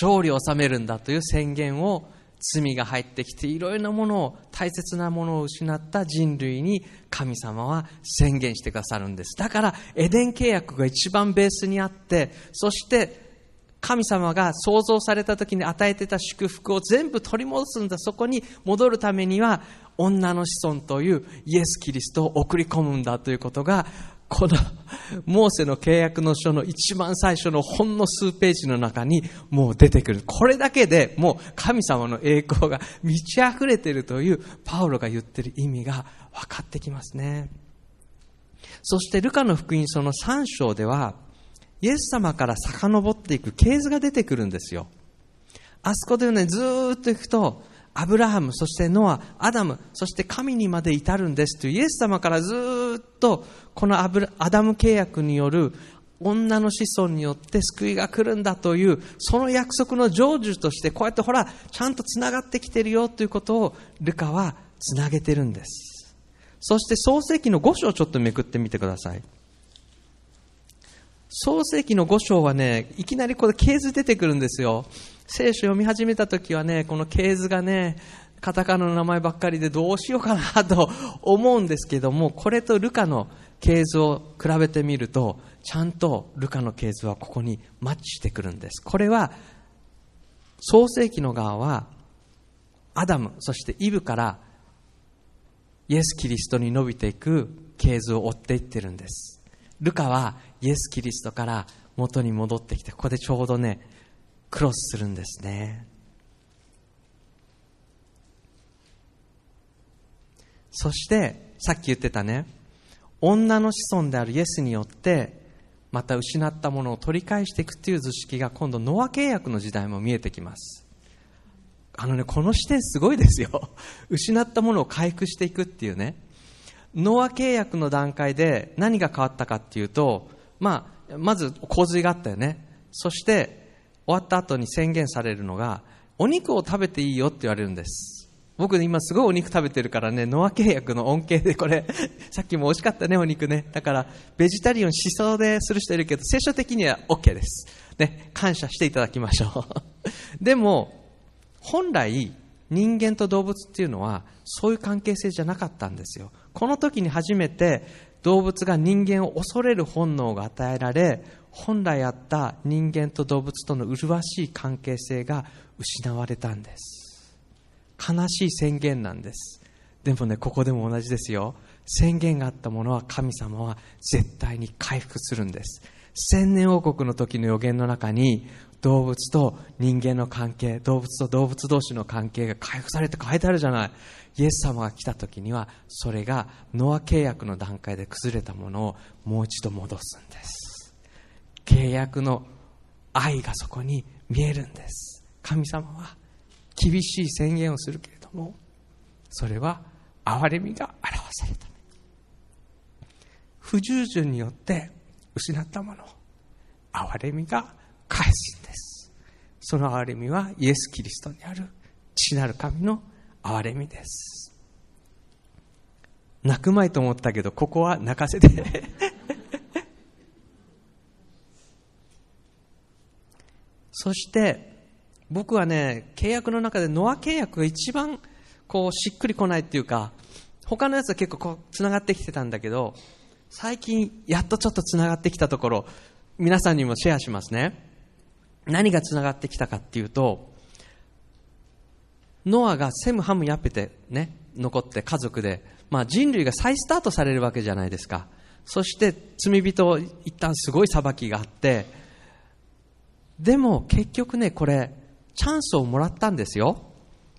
勝利を収めるんだという宣言を罪が入ってきていろいろなものを大切なものを失った人類に神様は宣言してくださるんですだからエデン契約が一番ベースにあってそして神様が創造された時に与えてた祝福を全部取り戻すんだそこに戻るためには女の子孫というイエス・キリストを送り込むんだということがこのモーセの契約の書の一番最初のほんの数ページの中にもう出てくる。これだけでもう神様の栄光が満ち溢れているというパウロが言ってる意味が分かってきますね。そしてルカの福音書の3章ではイエス様から遡っていく系図が出てくるんですよ。あそこでね、ずっと行くと、アブラハム、そしてノア、アダム、そして神にまで至るんですというイエス様からずっとこのアブアダム契約による女の子孫によって救いが来るんだというその約束の成就としてこうやってほらちゃんとつながってきてるよということをルカはつなげてるんですそして創世記の5章をちょっとめくってみてください創世記の5章はね、いきなりこれ系図出てくるんですよ。聖書読み始めた時はね、この系図がね、カタカナの名前ばっかりでどうしようかなと思うんですけども、これとルカの系図を比べてみると、ちゃんとルカの系図はここにマッチしてくるんです。これは、創世記の側は、アダム、そしてイブからイエス・キリストに伸びていく系図を追っていってるんです。ルカはイエス・キリストから元に戻ってきてここでちょうどねクロスするんですねそしてさっき言ってたね女の子孫であるイエスによってまた失ったものを取り返していくっていう図式が今度ノア契約の時代も見えてきますあのねこの視点すごいですよ 失ったものを回復していくっていうねノア契約の段階で何が変わったかっていうとまあ、まず洪水があったよねそして終わった後に宣言されるのがお肉を食べていいよって言われるんです僕今すごいお肉食べてるからねノア契約の恩恵でこれ さっきも美味しかったねお肉ねだからベジタリオンしそうでする人いるけど聖書的には OK です、ね、感謝していただきましょう でも本来人間と動物っていうのはそういう関係性じゃなかったんですよこの時に初めて動物が人間を恐れる本能が与えられ本来あった人間と動物との麗しい関係性が失われたんです悲しい宣言なんですでもねここでも同じですよ宣言があったものは神様は絶対に回復するんです千年王国の時の予言の中に動物と人間の関係動物と動物同士の関係が回復されて書いてあるじゃないイエス様が来た時にはそれがノア契約の段階で崩れたものをもう一度戻すんです契約の愛がそこに見えるんです神様は厳しい宣言をするけれどもそれは憐れみが表された不従順によって失ったもの憐れみが返すんですその憐れみはイエス・キリストにある父なる神の憐れみです。泣くまいと思ったけど、ここは泣かせて そして、僕はね、契約の中でノア契約が一番こうしっくりこないっていうか、他のやつは結構こうつながってきてたんだけど、最近やっとちょっとつながってきたところ、皆さんにもシェアしますね。何がつながってきたかっていうと、ノアがセム、ハム、ヤペてね、残って家族で、まあ、人類が再スタートされるわけじゃないですか。そして罪人を一旦すごい裁きがあって、でも結局ね、これ、チャンスをもらったんですよ。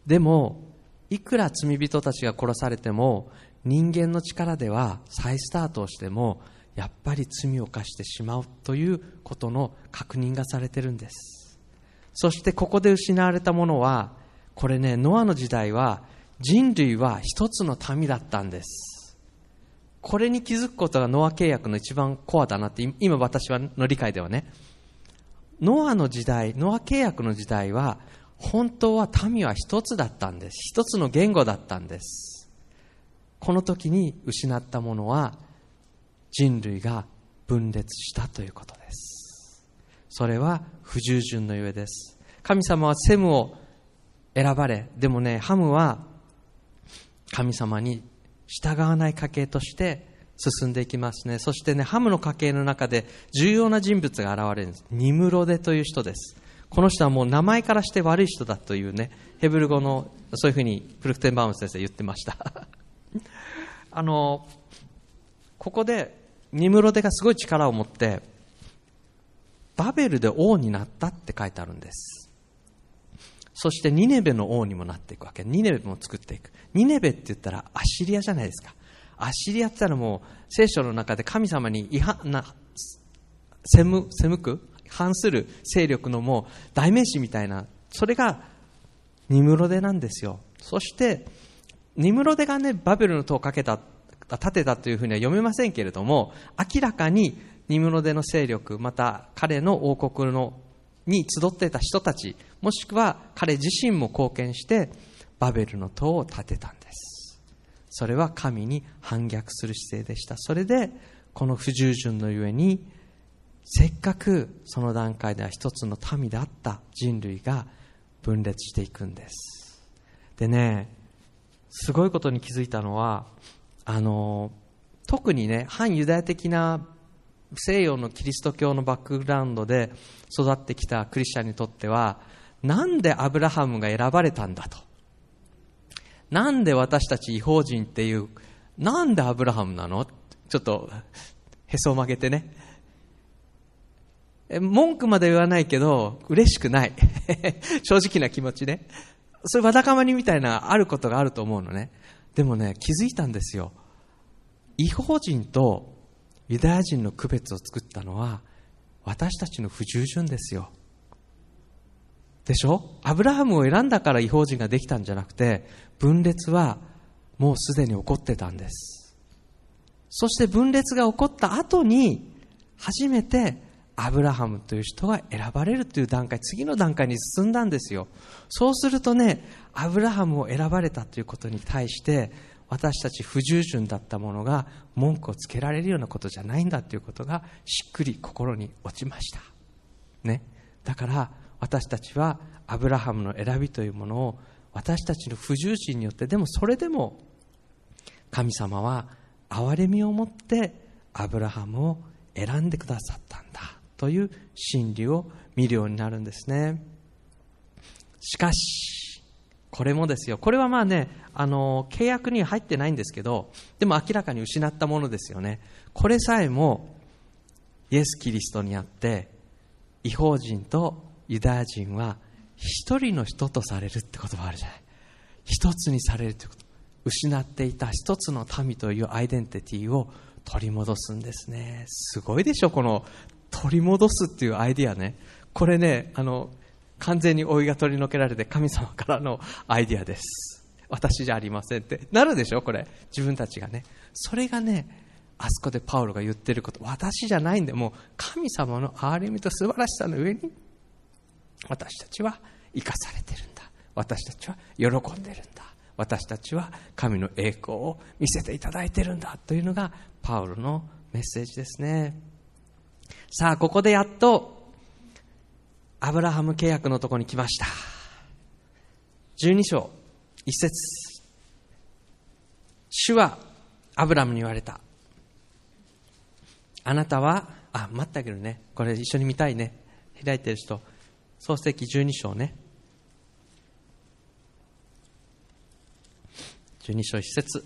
でも、いくら罪人たちが殺されても、人間の力では再スタートをしても、やっぱり罪を犯してしまうということの確認がされてるんです。そしてここで失われたものは、これね、ノアの時代は人類は一つの民だったんです。これに気づくことがノア契約の一番コアだなって、今私はの理解ではね。ノアの時代、ノア契約の時代は、本当は民は一つだったんです。一つの言語だったんです。この時に失ったものは、人類が分裂したということです。それは不従順のゆえです。神様はセムを選ばれでもねハムは神様に従わない家系として進んでいきますねそしてねハムの家系の中で重要な人物が現れるんですニムロデという人ですこの人はもう名前からして悪い人だというねヘブル語のそういうふうにプルクテンバウム先生言ってました あのここでニムロデがすごい力を持ってバベルで王になったって書いてあるんですそしてニネベの王にもなっていくわけ。ニネベも作っていく。ニネベって言ったらアッシリアじゃないですか。アッシリアって言ったらもう聖書の中で神様に違反な、せむ、せむく反する勢力のもう代名詞みたいな、それがニムロデなんですよ。そして、ニムロデがね、バベルの塔をかけた、建てたというふうには読めませんけれども、明らかにニムロデの勢力、また彼の王国のに集っていた人たち、もしくは彼自身も貢献してバベルの塔を建てたんですそれは神に反逆する姿勢でしたそれでこの不従順のゆえにせっかくその段階では一つの民であった人類が分裂していくんですでねすごいことに気づいたのはあの特にね反ユダヤ的な西洋のキリスト教のバックグラウンドで育ってきたクリスチャンにとってはなんでアブラハムが選ばれたんだと。なんで私たち違法人っていう、なんでアブラハムなのちょっと、へそを曲げてね。文句まで言わないけど、嬉しくない。正直な気持ちね。そういうわだかまりみたいなあることがあると思うのね。でもね、気づいたんですよ。違法人とユダヤ人の区別を作ったのは、私たちの不従順ですよ。でしょアブラハムを選んだから違法人ができたんじゃなくて分裂はもうすでに起こってたんですそして分裂が起こった後に初めてアブラハムという人が選ばれるという段階次の段階に進んだんですよそうするとねアブラハムを選ばれたということに対して私たち不従順だったものが文句をつけられるようなことじゃないんだということがしっくり心に落ちましたねだから私たちはアブラハムの選びというものを私たちの不従心によってでもそれでも神様は憐れみを持ってアブラハムを選んでくださったんだという真理を見るようになるんですねしかしこれもですよこれはまあねあの契約に入ってないんですけどでも明らかに失ったものですよねこれさえもイエス・キリストにあって違法人とユダヤ人は一人の人とされるって言葉あるじゃない一つにされるってこと失っていた一つの民というアイデンティティを取り戻すんですねすごいでしょこの取り戻すっていうアイディアねこれねあの完全に老いが取り除けられて神様からのアイディアです私じゃありませんってなるでしょこれ自分たちがねそれがねあそこでパウロが言ってること私じゃないんでもう神様の憐れみと素晴らしさの上に私たちは生かされてるんだ私たちは喜んでるんだ私たちは神の栄光を見せていただいてるんだというのがパウロのメッセージですねさあここでやっとアブラハム契約のとこに来ました12章1節主はアブラムに言われたあなたはあ待ってあげるねこれ一緒に見たいね開いてる人創世記12章ね。12章一節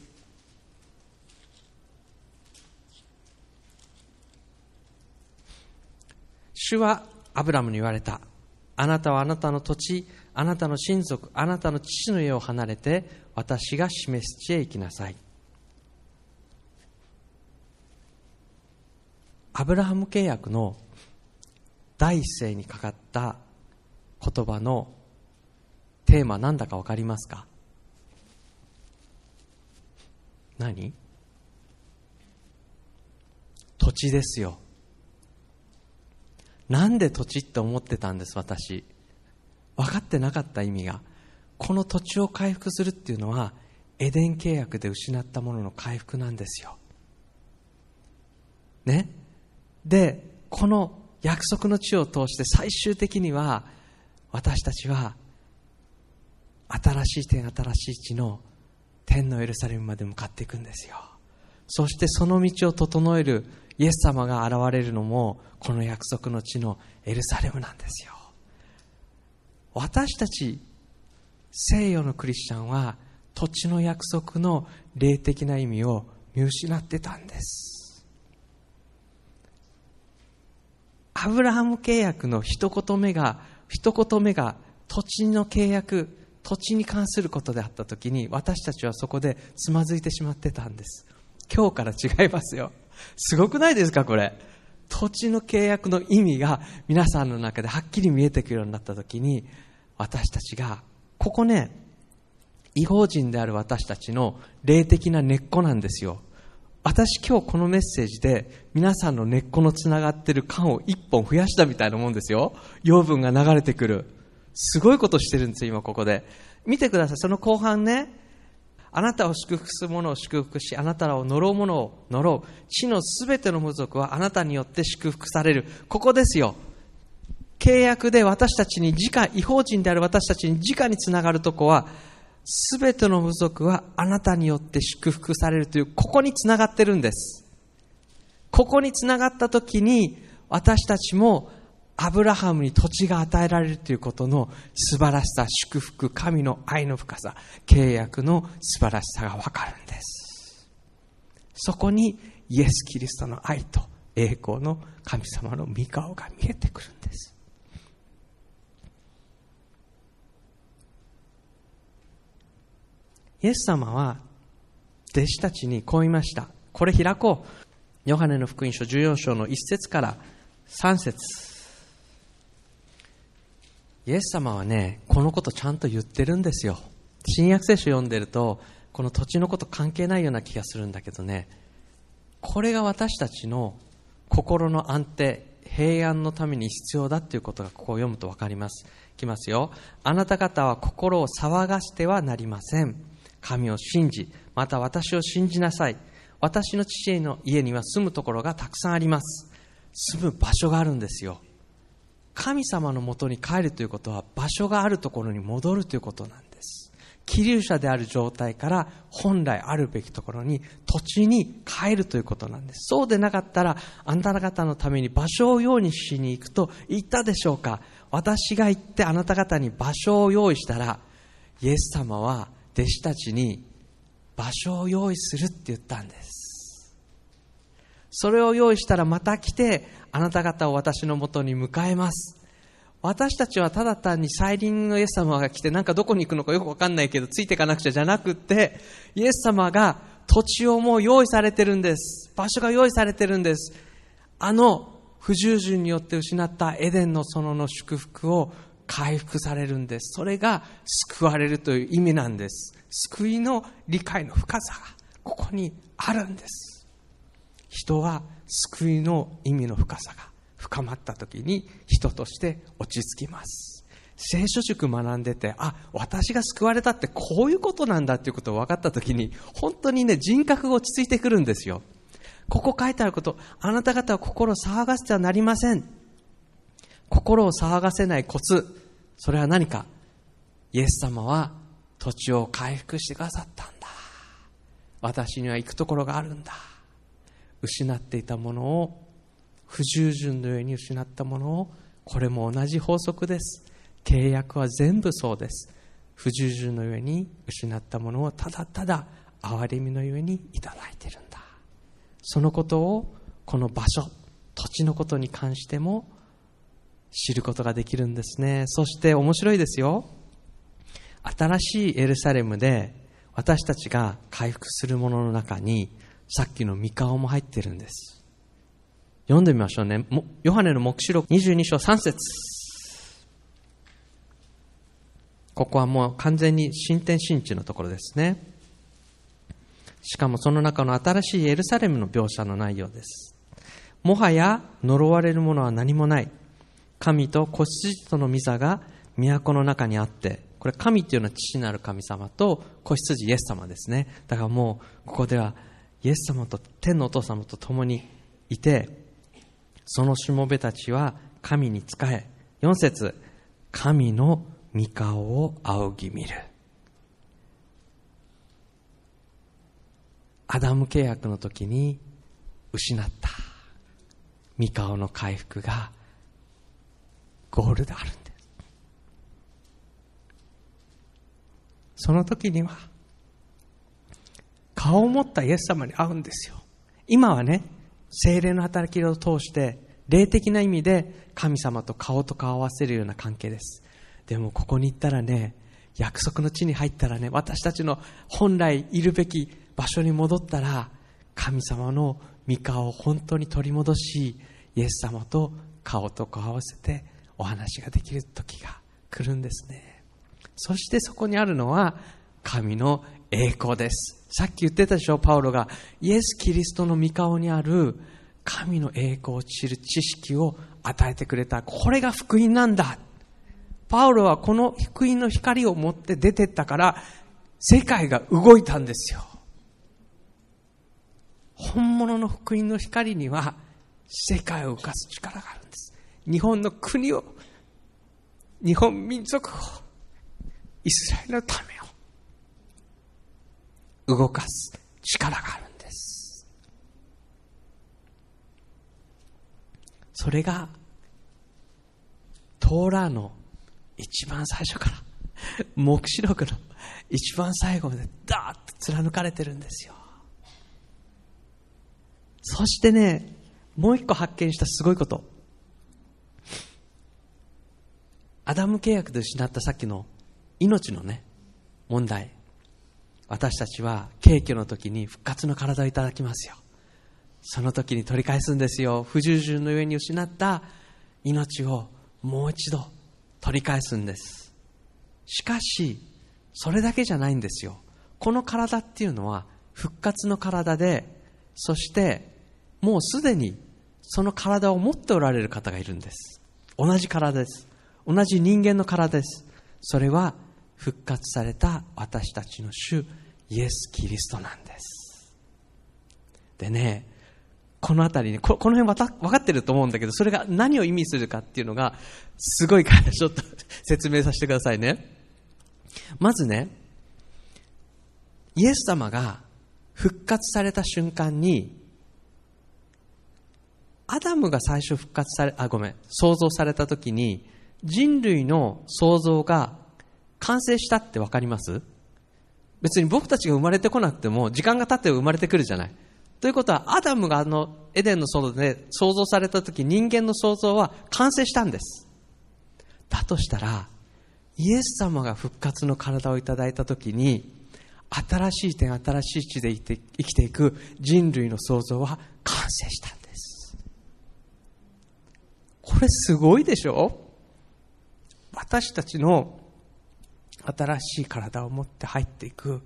主はアブラムに言われた。あなたはあなたの土地、あなたの親族、あなたの父の家を離れて、私が示す地へ行きなさい。アブラハム契約の第一声にかかった言葉のテーマなんだか分かりますか何土地ですよなんで土地って思ってたんです私分かってなかった意味がこの土地を回復するっていうのはエデン契約で失ったものの回復なんですよねでこの約束の地を通して最終的には私たちは新しい天新しい地の天のエルサレムまで向かっていくんですよそしてその道を整えるイエス様が現れるのもこの約束の地のエルサレムなんですよ私たち西洋のクリスチャンは土地の約束の霊的な意味を見失ってたんですアブラハム契約の一言目が一言目が土地の契約土地に関することであった時に私たちはそこでつまずいてしまってたんです今日から違いますよすごくないですかこれ土地の契約の意味が皆さんの中ではっきり見えてくるようになった時に私たちがここね違法人である私たちの霊的な根っこなんですよ私今日このメッセージで皆さんの根っこのつながってる缶を一本増やしたみたいなもんですよ。養分が流れてくる。すごいことしてるんですよ、今ここで。見てください、その後半ね。あなたを祝福する者を祝福し、あなたらを呪う者を呪う。地のすべての部族はあなたによって祝福される。ここですよ。契約で私たちに直、違法人である私たちに直につながるとこは、すべての部族はあなたによって祝福されるという、ここにつながってるんです。ここにつながった時に、私たちもアブラハムに土地が与えられるということの素晴らしさ、祝福、神の愛の深さ、契約の素晴らしさがわかるんです。そこにイエス・キリストの愛と栄光の神様の御顔が見えてくるんです。イエス様は弟子たちにこう言いました。これ開こう。ヨハネの福音書14章の1節から3節イエス様はね、このことちゃんと言ってるんですよ。新約聖書読んでると、この土地のこと関係ないような気がするんだけどね、これが私たちの心の安定、平安のために必要だっていうことがここを読むと分かります。いきますよ。あなた方は心を騒がしてはなりません。神を信じ、また私を信じなさい。私の父への家には住むところがたくさんあります。住む場所があるんですよ。神様のもとに帰るということは場所があるところに戻るということなんです。気流者である状態から本来あるべきところに土地に帰るということなんです。そうでなかったらあなた方のために場所を用意しに行くと言ったでしょうか私が行ってあなた方に場所を用意したらイエス様は弟子たちに場所を用意するって言ったんですそれを用意したらまた来てあなた方を私のもとに迎えます私たちはただ単に再臨のイエス様が来てなんかどこに行くのかよくわかんないけどついていかなくちゃじゃなくてイエス様が土地をもう用意されてるんです場所が用意されてるんですあの不従順によって失ったエデンの園の祝福を回復されるんです。それが救われるという意味なんです。救いの理解の深さがここにあるんです。人は救いの意味の深さが深まった時に人として落ち着きます。聖書塾学んでて、あ、私が救われたってこういうことなんだっていうことを分かった時に、本当にね、人格が落ち着いてくるんですよ。ここ書いてあること、あなた方は心騒がせてはなりません。心を騒がせないコツ、それは何かイエス様は土地を回復してくださったんだ。私には行くところがあるんだ。失っていたものを、不従順のように失ったものを、これも同じ法則です。契約は全部そうです。不従順のように失ったものをただただ憐れみのゆえにいただいてるんだ。そのことをこの場所、土地のことに関しても知ることができるんですね。そして面白いですよ。新しいエルサレムで私たちが回復するものの中にさっきの三顔も入ってるんです。読んでみましょうね。ヨハネの黙示録22章3節ここはもう完全に新天新地のところですね。しかもその中の新しいエルサレムの描写の内容です。もはや呪われるものは何もない。神と子羊との御座が都の中にあって、これ神っていうのは父なる神様と子羊イエス様ですね。だからもうここではイエス様と天のお父様と共にいて、そのしもべたちは神に仕え、4節神の御顔を仰ぎ見る。アダム契約の時に失った御顔の回復がゴールであるんです。その時には、顔を持ったイエス様に会うんですよ。今はね、精霊の働きを通して、霊的な意味で神様と顔と顔を合わせるような関係です。でもここに行ったらね、約束の地に入ったらね、私たちの本来いるべき場所に戻ったら、神様の御顔を本当に取り戻し、イエス様と顔と顔を合わせてお話ができる時が来るんですねそしてそこにあるのは神の栄光ですさっき言ってたでしょパウロがイエス・キリストの御顔にある神の栄光を知る知識を与えてくれたこれが福音なんだパウロはこの福音の光を持って出てったから世界が動いたんですよ本物の福音の光には世界を動かす力があるんです日本の国を、日本民族を、イスラエルのためを動かす力があるんです。それが、トーラーの一番最初から、黙示録の一番最後までダーッと貫かれてるんですよ。そしてね、もう一個発見したすごいこと。アダム契約で失ったさっきの命のね問題私たちは敬虚の時に復活の体をいただきますよその時に取り返すんですよ不従順の上に失った命をもう一度取り返すんですしかしそれだけじゃないんですよこの体っていうのは復活の体でそしてもうすでにその体を持っておられる方がいるんです同じ体です同じ人間の体です。それは復活された私たちの主、イエス・キリストなんです。でね、この辺りね、ここの辺わ分かってると思うんだけど、それが何を意味するかっていうのが、すごいからちょっと説明させてくださいね。まずね、イエス様が復活された瞬間に、アダムが最初復活され、あ、ごめん、想像された時に、人類の創造が完成したって分かります別に僕たちが生まれてこなくても時間が経って生まれてくるじゃない。ということはアダムがあのエデンの園で創造された時人間の創造は完成したんです。だとしたらイエス様が復活の体をいただいた時に新しい点新しい地で生きていく人類の創造は完成したんです。これすごいでしょ私たちの新しい体を持って入っていく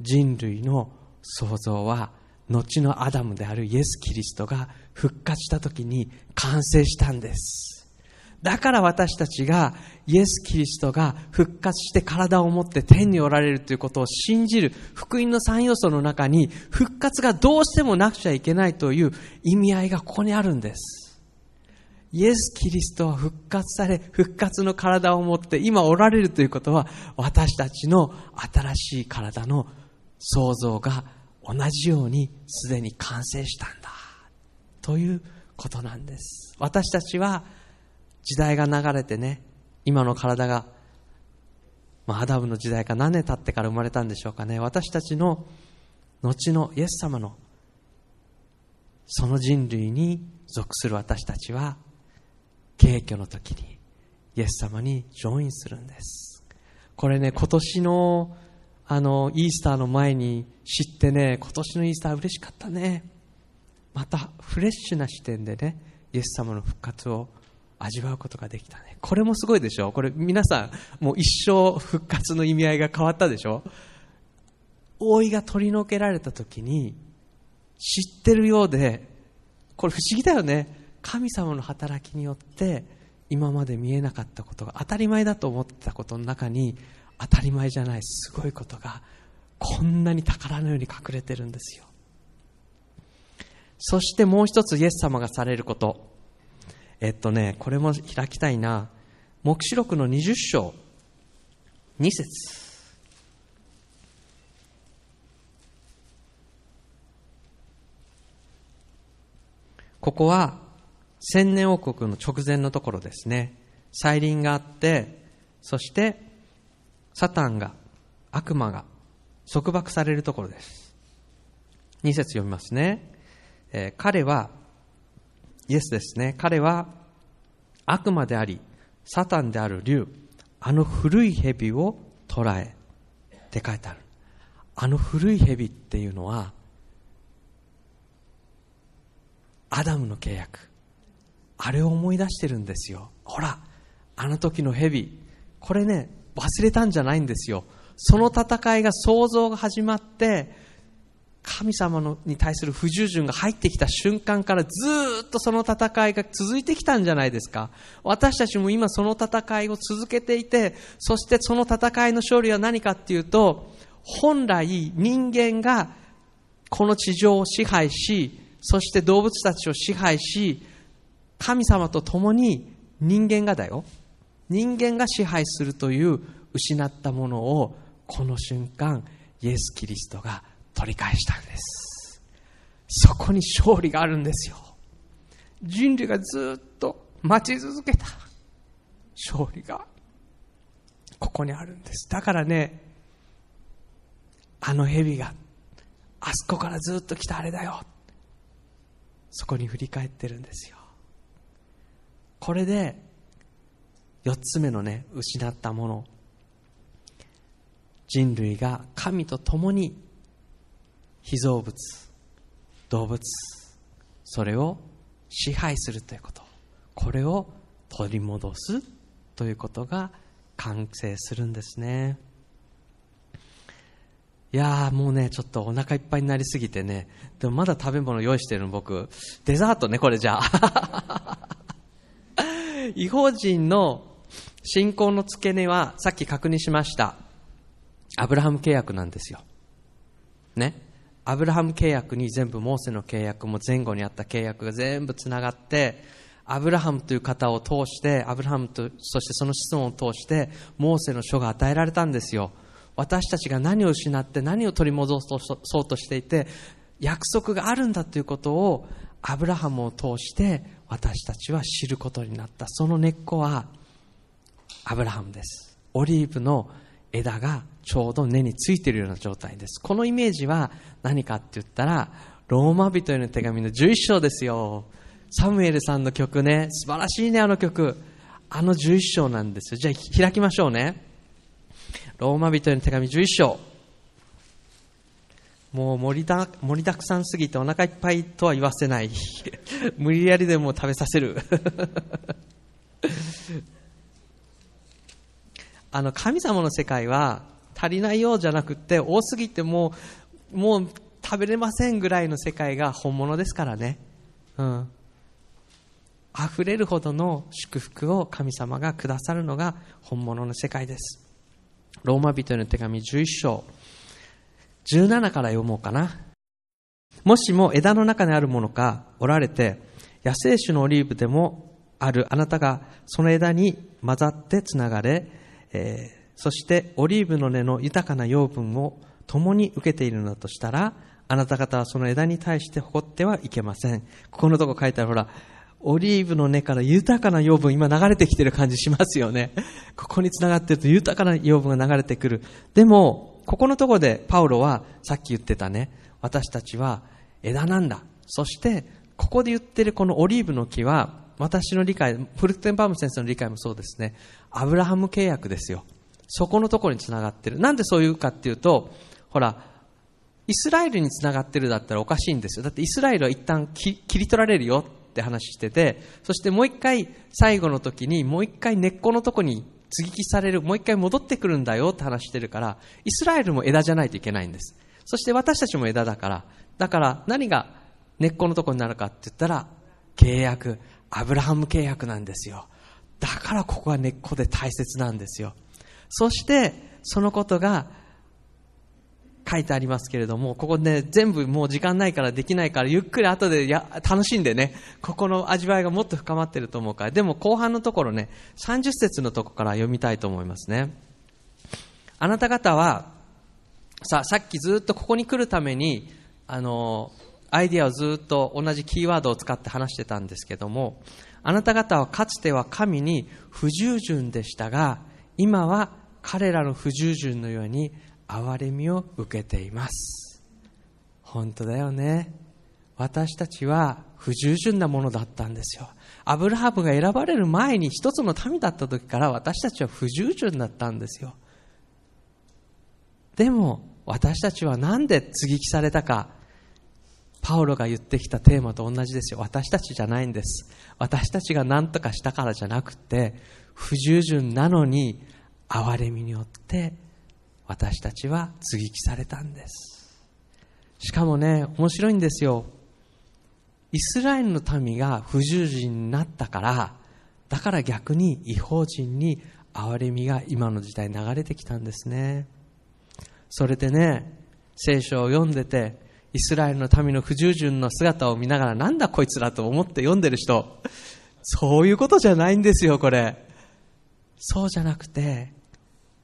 人類の創造は後のアダムであるイエス・キリストが復活した時に完成したんですだから私たちがイエス・キリストが復活して体を持って天におられるということを信じる福音の3要素の中に復活がどうしてもなくちゃいけないという意味合いがここにあるんですイエス・キリストは復活され、復活の体を持って今おられるということは、私たちの新しい体の創造が同じようにすでに完成したんだ。ということなんです。私たちは時代が流れてね、今の体が、まあ、アダムの時代か何年経ってから生まれたんでしょうかね。私たちの後のイエス様のその人類に属する私たちは敬虚の時にイエス様にジョインするんですこれね今年のあのイースターの前に知ってね今年のイースター嬉しかったねまたフレッシュな視点でねイエス様の復活を味わうことができたねこれもすごいでしょこれ皆さんもう一生復活の意味合いが変わったでしょ覆いが取り除けられた時に知ってるようでこれ不思議だよね神様の働きによって今まで見えなかったことが当たり前だと思ってたことの中に当たり前じゃないすごいことがこんなに宝のように隠れてるんですよそしてもう一つイエス様がされることえっとねこれも開きたいな黙示録の20章2節ここは千年王国の直前のところですね再臨があってそしてサタンが悪魔が束縛されるところです2節読みますね、えー、彼はイエスですね彼は悪魔でありサタンである竜あの古い蛇を捕らえって書いてあるあの古い蛇っていうのはアダムの契約あれを思い出してるんですよほらあの時の蛇これね忘れたんじゃないんですよその戦いが想像が始まって神様のに対する不従順が入ってきた瞬間からずっとその戦いが続いてきたんじゃないですか私たちも今その戦いを続けていてそしてその戦いの勝利は何かっていうと本来人間がこの地上を支配しそして動物たちを支配し神様と共に人間がだよ人間が支配するという失ったものをこの瞬間イエス・キリストが取り返したんですそこに勝利があるんですよ人類がずっと待ち続けた勝利がここにあるんですだからねあの蛇があそこからずっと来たあれだよそこに振り返ってるんですよこれで4つ目のね失ったもの人類が神と共に被造物動物それを支配するということこれを取り戻すということが完成するんですねいやーもうねちょっとお腹いっぱいになりすぎてねでもまだ食べ物用意してるの僕デザートねこれじゃあ違法人の信仰の付け根は、さっき確認しました。アブラハム契約なんですよ。ね。アブラハム契約に全部モーセの契約も前後にあった契約が全部つながって、アブラハムという方を通して、アブラハムと、そしてその子孫を通して、モーセの書が与えられたんですよ。私たちが何を失って何を取り戻そうとしていて、約束があるんだということを、アブラハムを通して私たちは知ることになったその根っこはアブラハムですオリーブの枝がちょうど根についているような状態ですこのイメージは何かって言ったらローマ人への手紙の11章ですよサムエルさんの曲ね素晴らしいねあの曲あの11章なんですよじゃあ開きましょうねローマ人への手紙11章もう盛りだ盛りだくさんすぎてお腹いっぱいとは言わせない 無理やりでも食べさせる あの神様の世界は足りないようじゃなくて多すぎてもうもう食べれませんぐらいの世界が本物ですからね、うん、溢れるほどの祝福を神様がくださるのが本物の世界ですローマ人の手紙11章17から読もうかな。もしも枝の中にあるものがおられて、野生種のオリーブでもあるあなたがその枝に混ざってつながれ、えー、そしてオリーブの根の豊かな養分を共に受けているのだとしたら、あなた方はその枝に対して誇ってはいけません。ここのとこ書いてあるほら、オリーブの根から豊かな養分、今流れてきてる感じしますよね。ここにつながってると豊かな養分が流れてくる。でも、ここのところでパウロはさっき言ってたね、私たちは枝なんだ。そして、ここで言ってるこのオリーブの木は、私の理解、フルテンバーム先生の理解もそうですね、アブラハム契約ですよ。そこのところにつながってる。なんでそういうかっていうと、ほら、イスラエルにつながってるだったらおかしいんですよ。だってイスラエルは一旦切り取られるよって話してて、そしてもう一回最後の時にもう一回根っこのとこに接ぎ木される、もう一回戻ってくるんだよって話してるから、イスラエルも枝じゃないといけないんです。そして私たちも枝だから、だから何が根っこのとこになるかって言ったら、契約、アブラハム契約なんですよ。だからここは根っこで大切なんですよ。そして、そのことが書いてありますけれども、ここね、全部もう時間ないからできないから、ゆっくり後でや楽しんでね、ここの味わいがもっと深まってると思うから、でも後半のところね、30節のとこから読みたいと思いますね。あなた方は、さ、さっきずっとここに来るために、あの、アイディアをずっと同じキーワードを使って話してたんですけども、あなた方はかつては神に不従順でしたが、今は彼らの不従順のように憐れみを受けています本当だよね私たちは不従順なものだったんですよアブラハムが選ばれる前に一つの民だった時から私たちは不従順だったんですよでも私たちは何で接ぎ木されたかパウロが言ってきたテーマと同じですよ私たちじゃないんです私たちが何とかしたからじゃなくて不従順なのに憐れみによって私たちは接ぎ木されたんですしかもね面白いんですよイスラエルの民が不従人になったからだから逆に違法人に憐れみが今の時代流れてきたんですねそれでね聖書を読んでてイスラエルの民の不従順の姿を見ながらなんだこいつらと思って読んでる人そういうことじゃないんですよこれそうじゃなくて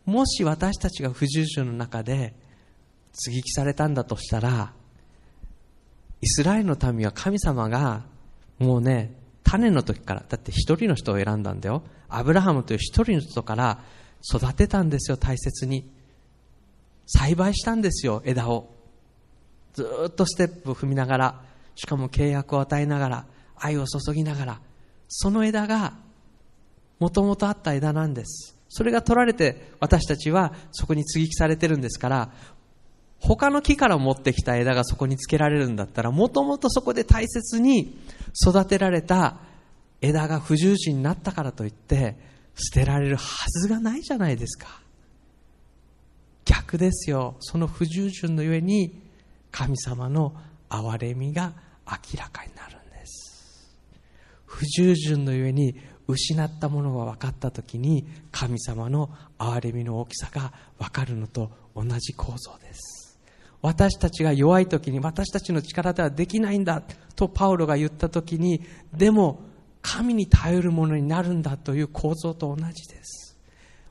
もし私たちが不従順の中で接ぎ木されたんだとしたら、イスラエルの民は神様がもうね、種の時から、だって一人の人を選んだんだよ。アブラハムという一人の人から育てたんですよ、大切に。栽培したんですよ、枝を。ずっとステップを踏みながら、しかも契約を与えながら、愛を注ぎながら、その枝が、もともとあった枝なんです。それが取られて私たちはそこに接ぎ木されてるんですから他の木から持ってきた枝がそこにつけられるんだったらもともとそこで大切に育てられた枝が不従事になったからといって捨てられるはずがないじゃないですか逆ですよその不従順のゆえに神様の憐れみが明らかになるんです不従順のゆえに失ったものが分かった時に神様の憐れみの大きさが分かるのと同じ構造です私たちが弱い時に私たちの力ではできないんだとパウロが言った時にでも神に頼るものになるんだという構造と同じです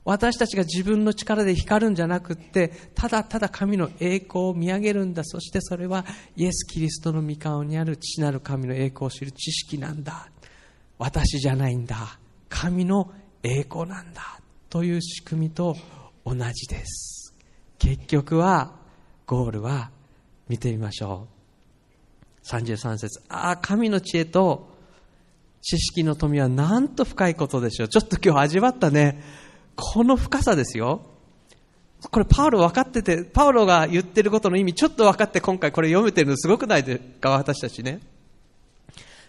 私たちが自分の力で光るんじゃなくってただただ神の栄光を見上げるんだそしてそれはイエス・キリストの御顔にある父なる神の栄光を知る知識なんだ私じゃないんだ神の栄光なんだという仕組みと同じです結局はゴールは見てみましょう33節ああ神の知恵と知識の富はなんと深いことでしょうちょっと今日味わったねこの深さですよこれパウロ分かっててパウロが言ってることの意味ちょっと分かって今回これ読めてるのすごくないですか私たちね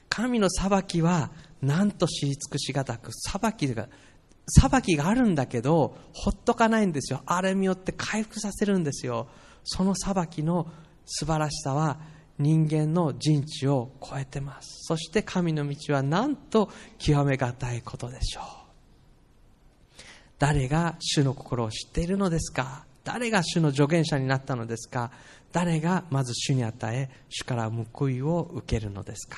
神の裁きはなんと知り尽くしがたく裁きが裁きがあるんだけどほっとかないんですよあれによって回復させるんですよその裁きの素晴らしさは人間の人知を超えてますそして神の道はなんと極めがたいことでしょう誰が主の心を知っているのですか誰が主の助言者になったのですか誰がまず主に与え主から報いを受けるのですか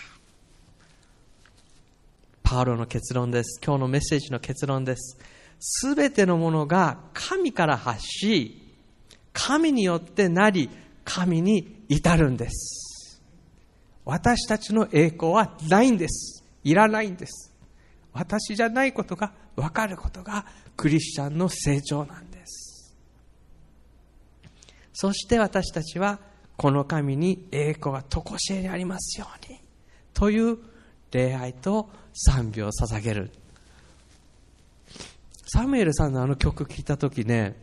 パウロの結論です。今日のメッセージの結論です。すべてのものが神から発し、神によってなり、神に至るんです。私たちの栄光はないんです。いらないんです。私じゃないことが分かることがクリスチャンの成長なんです。そして私たちはこの神に栄光がとこしえにありますようにという礼拝と賛美を捧げるサムエルさんのあの曲聴いた時ね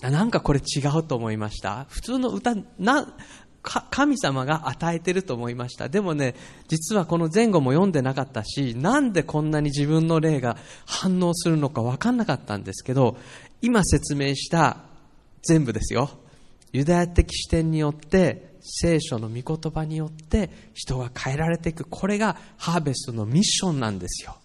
なんかこれ違うと思いました普通の歌な神様が与えてると思いましたでもね実はこの前後も読んでなかったしなんでこんなに自分の霊が反応するのか分かんなかったんですけど今説明した全部ですよユダヤ的視点によって聖書の御言葉によって人が変えられていくこれがハーベストのミッションなんですよ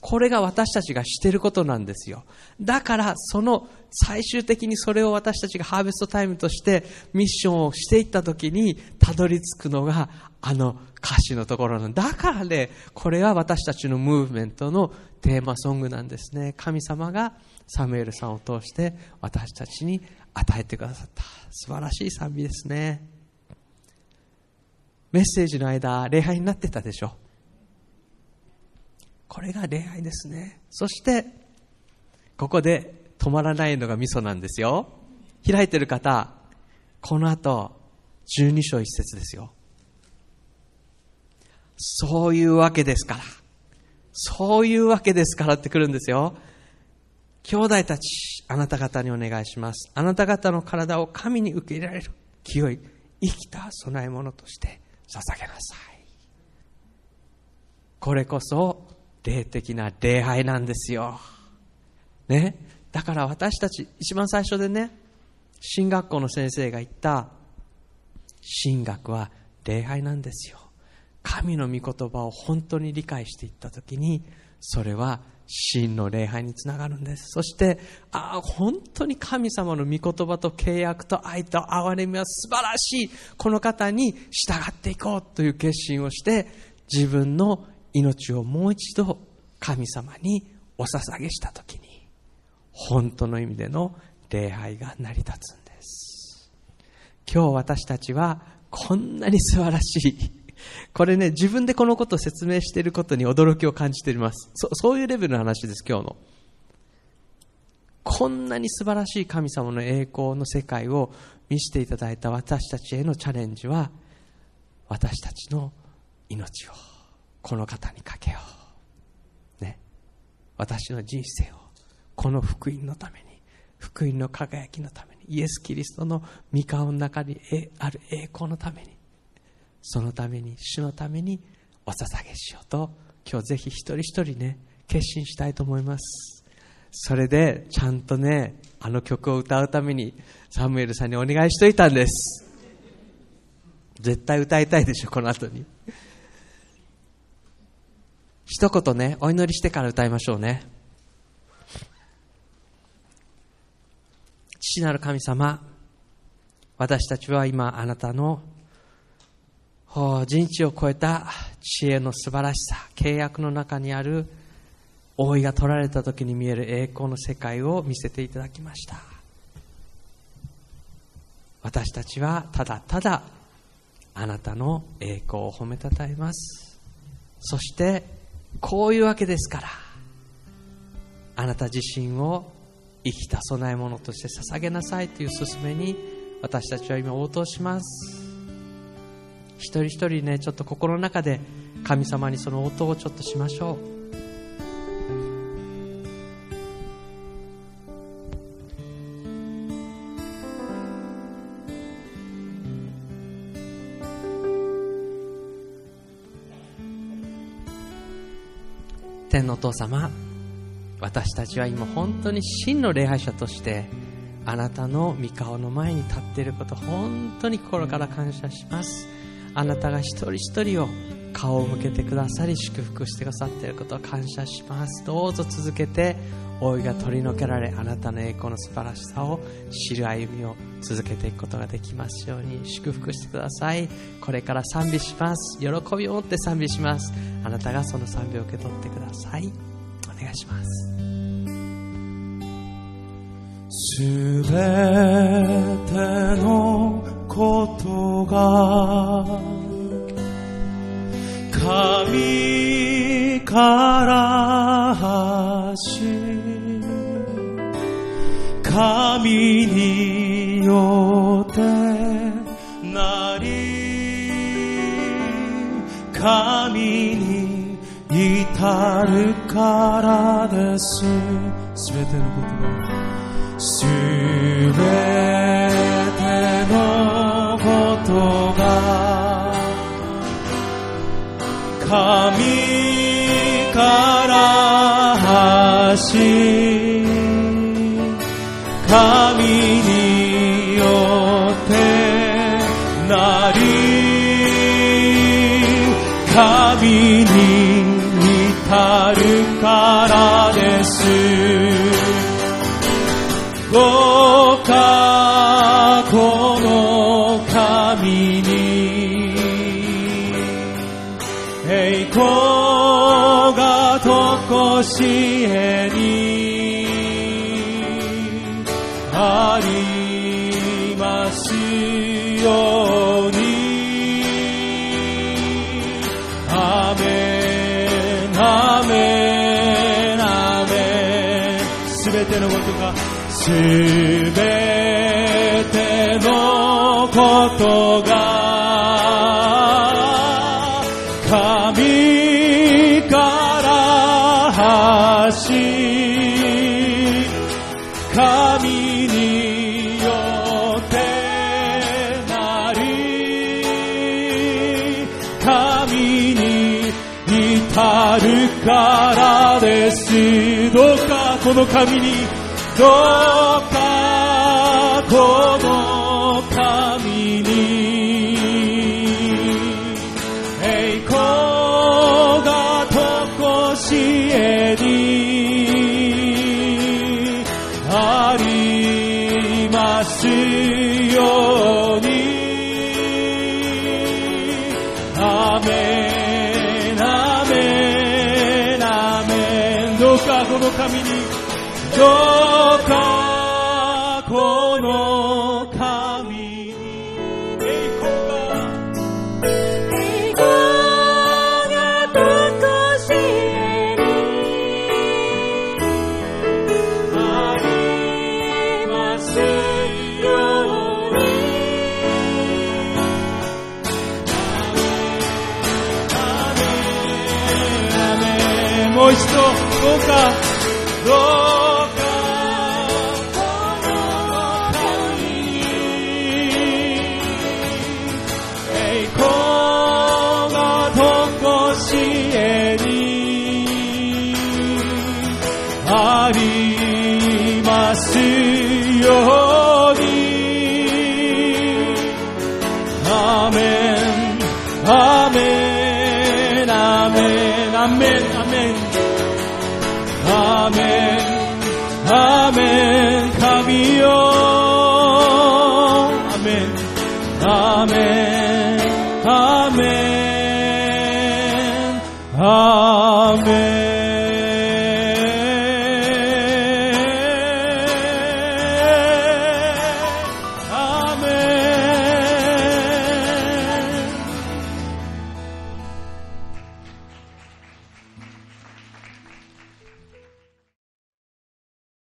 これが私たちがしてることなんですよだからその最終的にそれを私たちがハーベストタイムとしてミッションをしていった時にたどり着くのがあの歌詞のところなんだからねこれは私たちのムーブメントのテーマソングなんですね神様がサムエルさんを通して私たちに与えてくださった素晴らしい賛美ですねメッセージの間、礼拝になってたでしょ。これが礼拝ですね。そして、ここで止まらないのがミソなんですよ。開いてる方、この後、12章1節ですよ。そういうわけですから。そういうわけですからってくるんですよ。兄弟たち、あなた方にお願いします。あなた方の体を神に受け入れられる清い生きた供え物として捧げなさいこれこそ霊的な礼拝なんですよ、ね、だから私たち一番最初でね進学校の先生が言った進学は礼拝なんですよ神の御言葉を本当に理解していった時にそれは真の礼拝につながるんです。そして、ああ、本当に神様の御言葉と契約と愛と憐れみは素晴らしい。この方に従っていこうという決心をして、自分の命をもう一度神様にお捧げしたときに、本当の意味での礼拝が成り立つんです。今日私たちはこんなに素晴らしいこれね、自分でこのことを説明していることに驚きを感じています。そそういうレベルの話です、今日の。こんなに素晴らしい神様の栄光の世界を見せていただいた私たちへのチャレンジは、私たちの命をこの方にかけよう。ね。私の人生をこの福音のために。福音の輝きのためにイエス・キリストの御顔の中にある栄光のためにそのために主のためにお捧げしようと今日ぜひ一人一人ね決心したいと思いますそれでちゃんとねあの曲を歌うためにサムエルさんにお願いしといたんです絶対歌いたいでしょこの後に一言ねお祈りしてから歌いましょうね父なる神様私たちは今あなたの人知を超えた知恵の素晴らしさ契約の中にある覆いが取られた時に見える栄光の世界を見せていただきました私たちはただただあなたの栄光を褒めたたえますそしてこういうわけですからあなた自身を生きた供え物として捧げなさいという勧めに私たちは今応答します一人一人ねちょっと心の中で神様にその音をちょっとしましょう。天のお父様私たちは今本当に真の礼拝者としてあなたの御顔の前に立っていること本当に心から感謝します。あなたが一人一人を顔を向けてくださり祝福してくださっていることを感謝しますどうぞ続けて老いが取り除けられあなたの栄光の素晴らしさを知る歩みを続けていくことができますように祝福してくださいこれから賛美します喜びを持って賛美しますあなたがその賛美を受け取ってくださいお願いしますすべてのことが神からし神によってなり神に至るからですすべてのことがすべての 기도가 감히 가라 하시 가えにありますように雨雨雨すべてのことがすべてのことが神神によってなり神に至るからですどうかこの神にどうかこの Lord.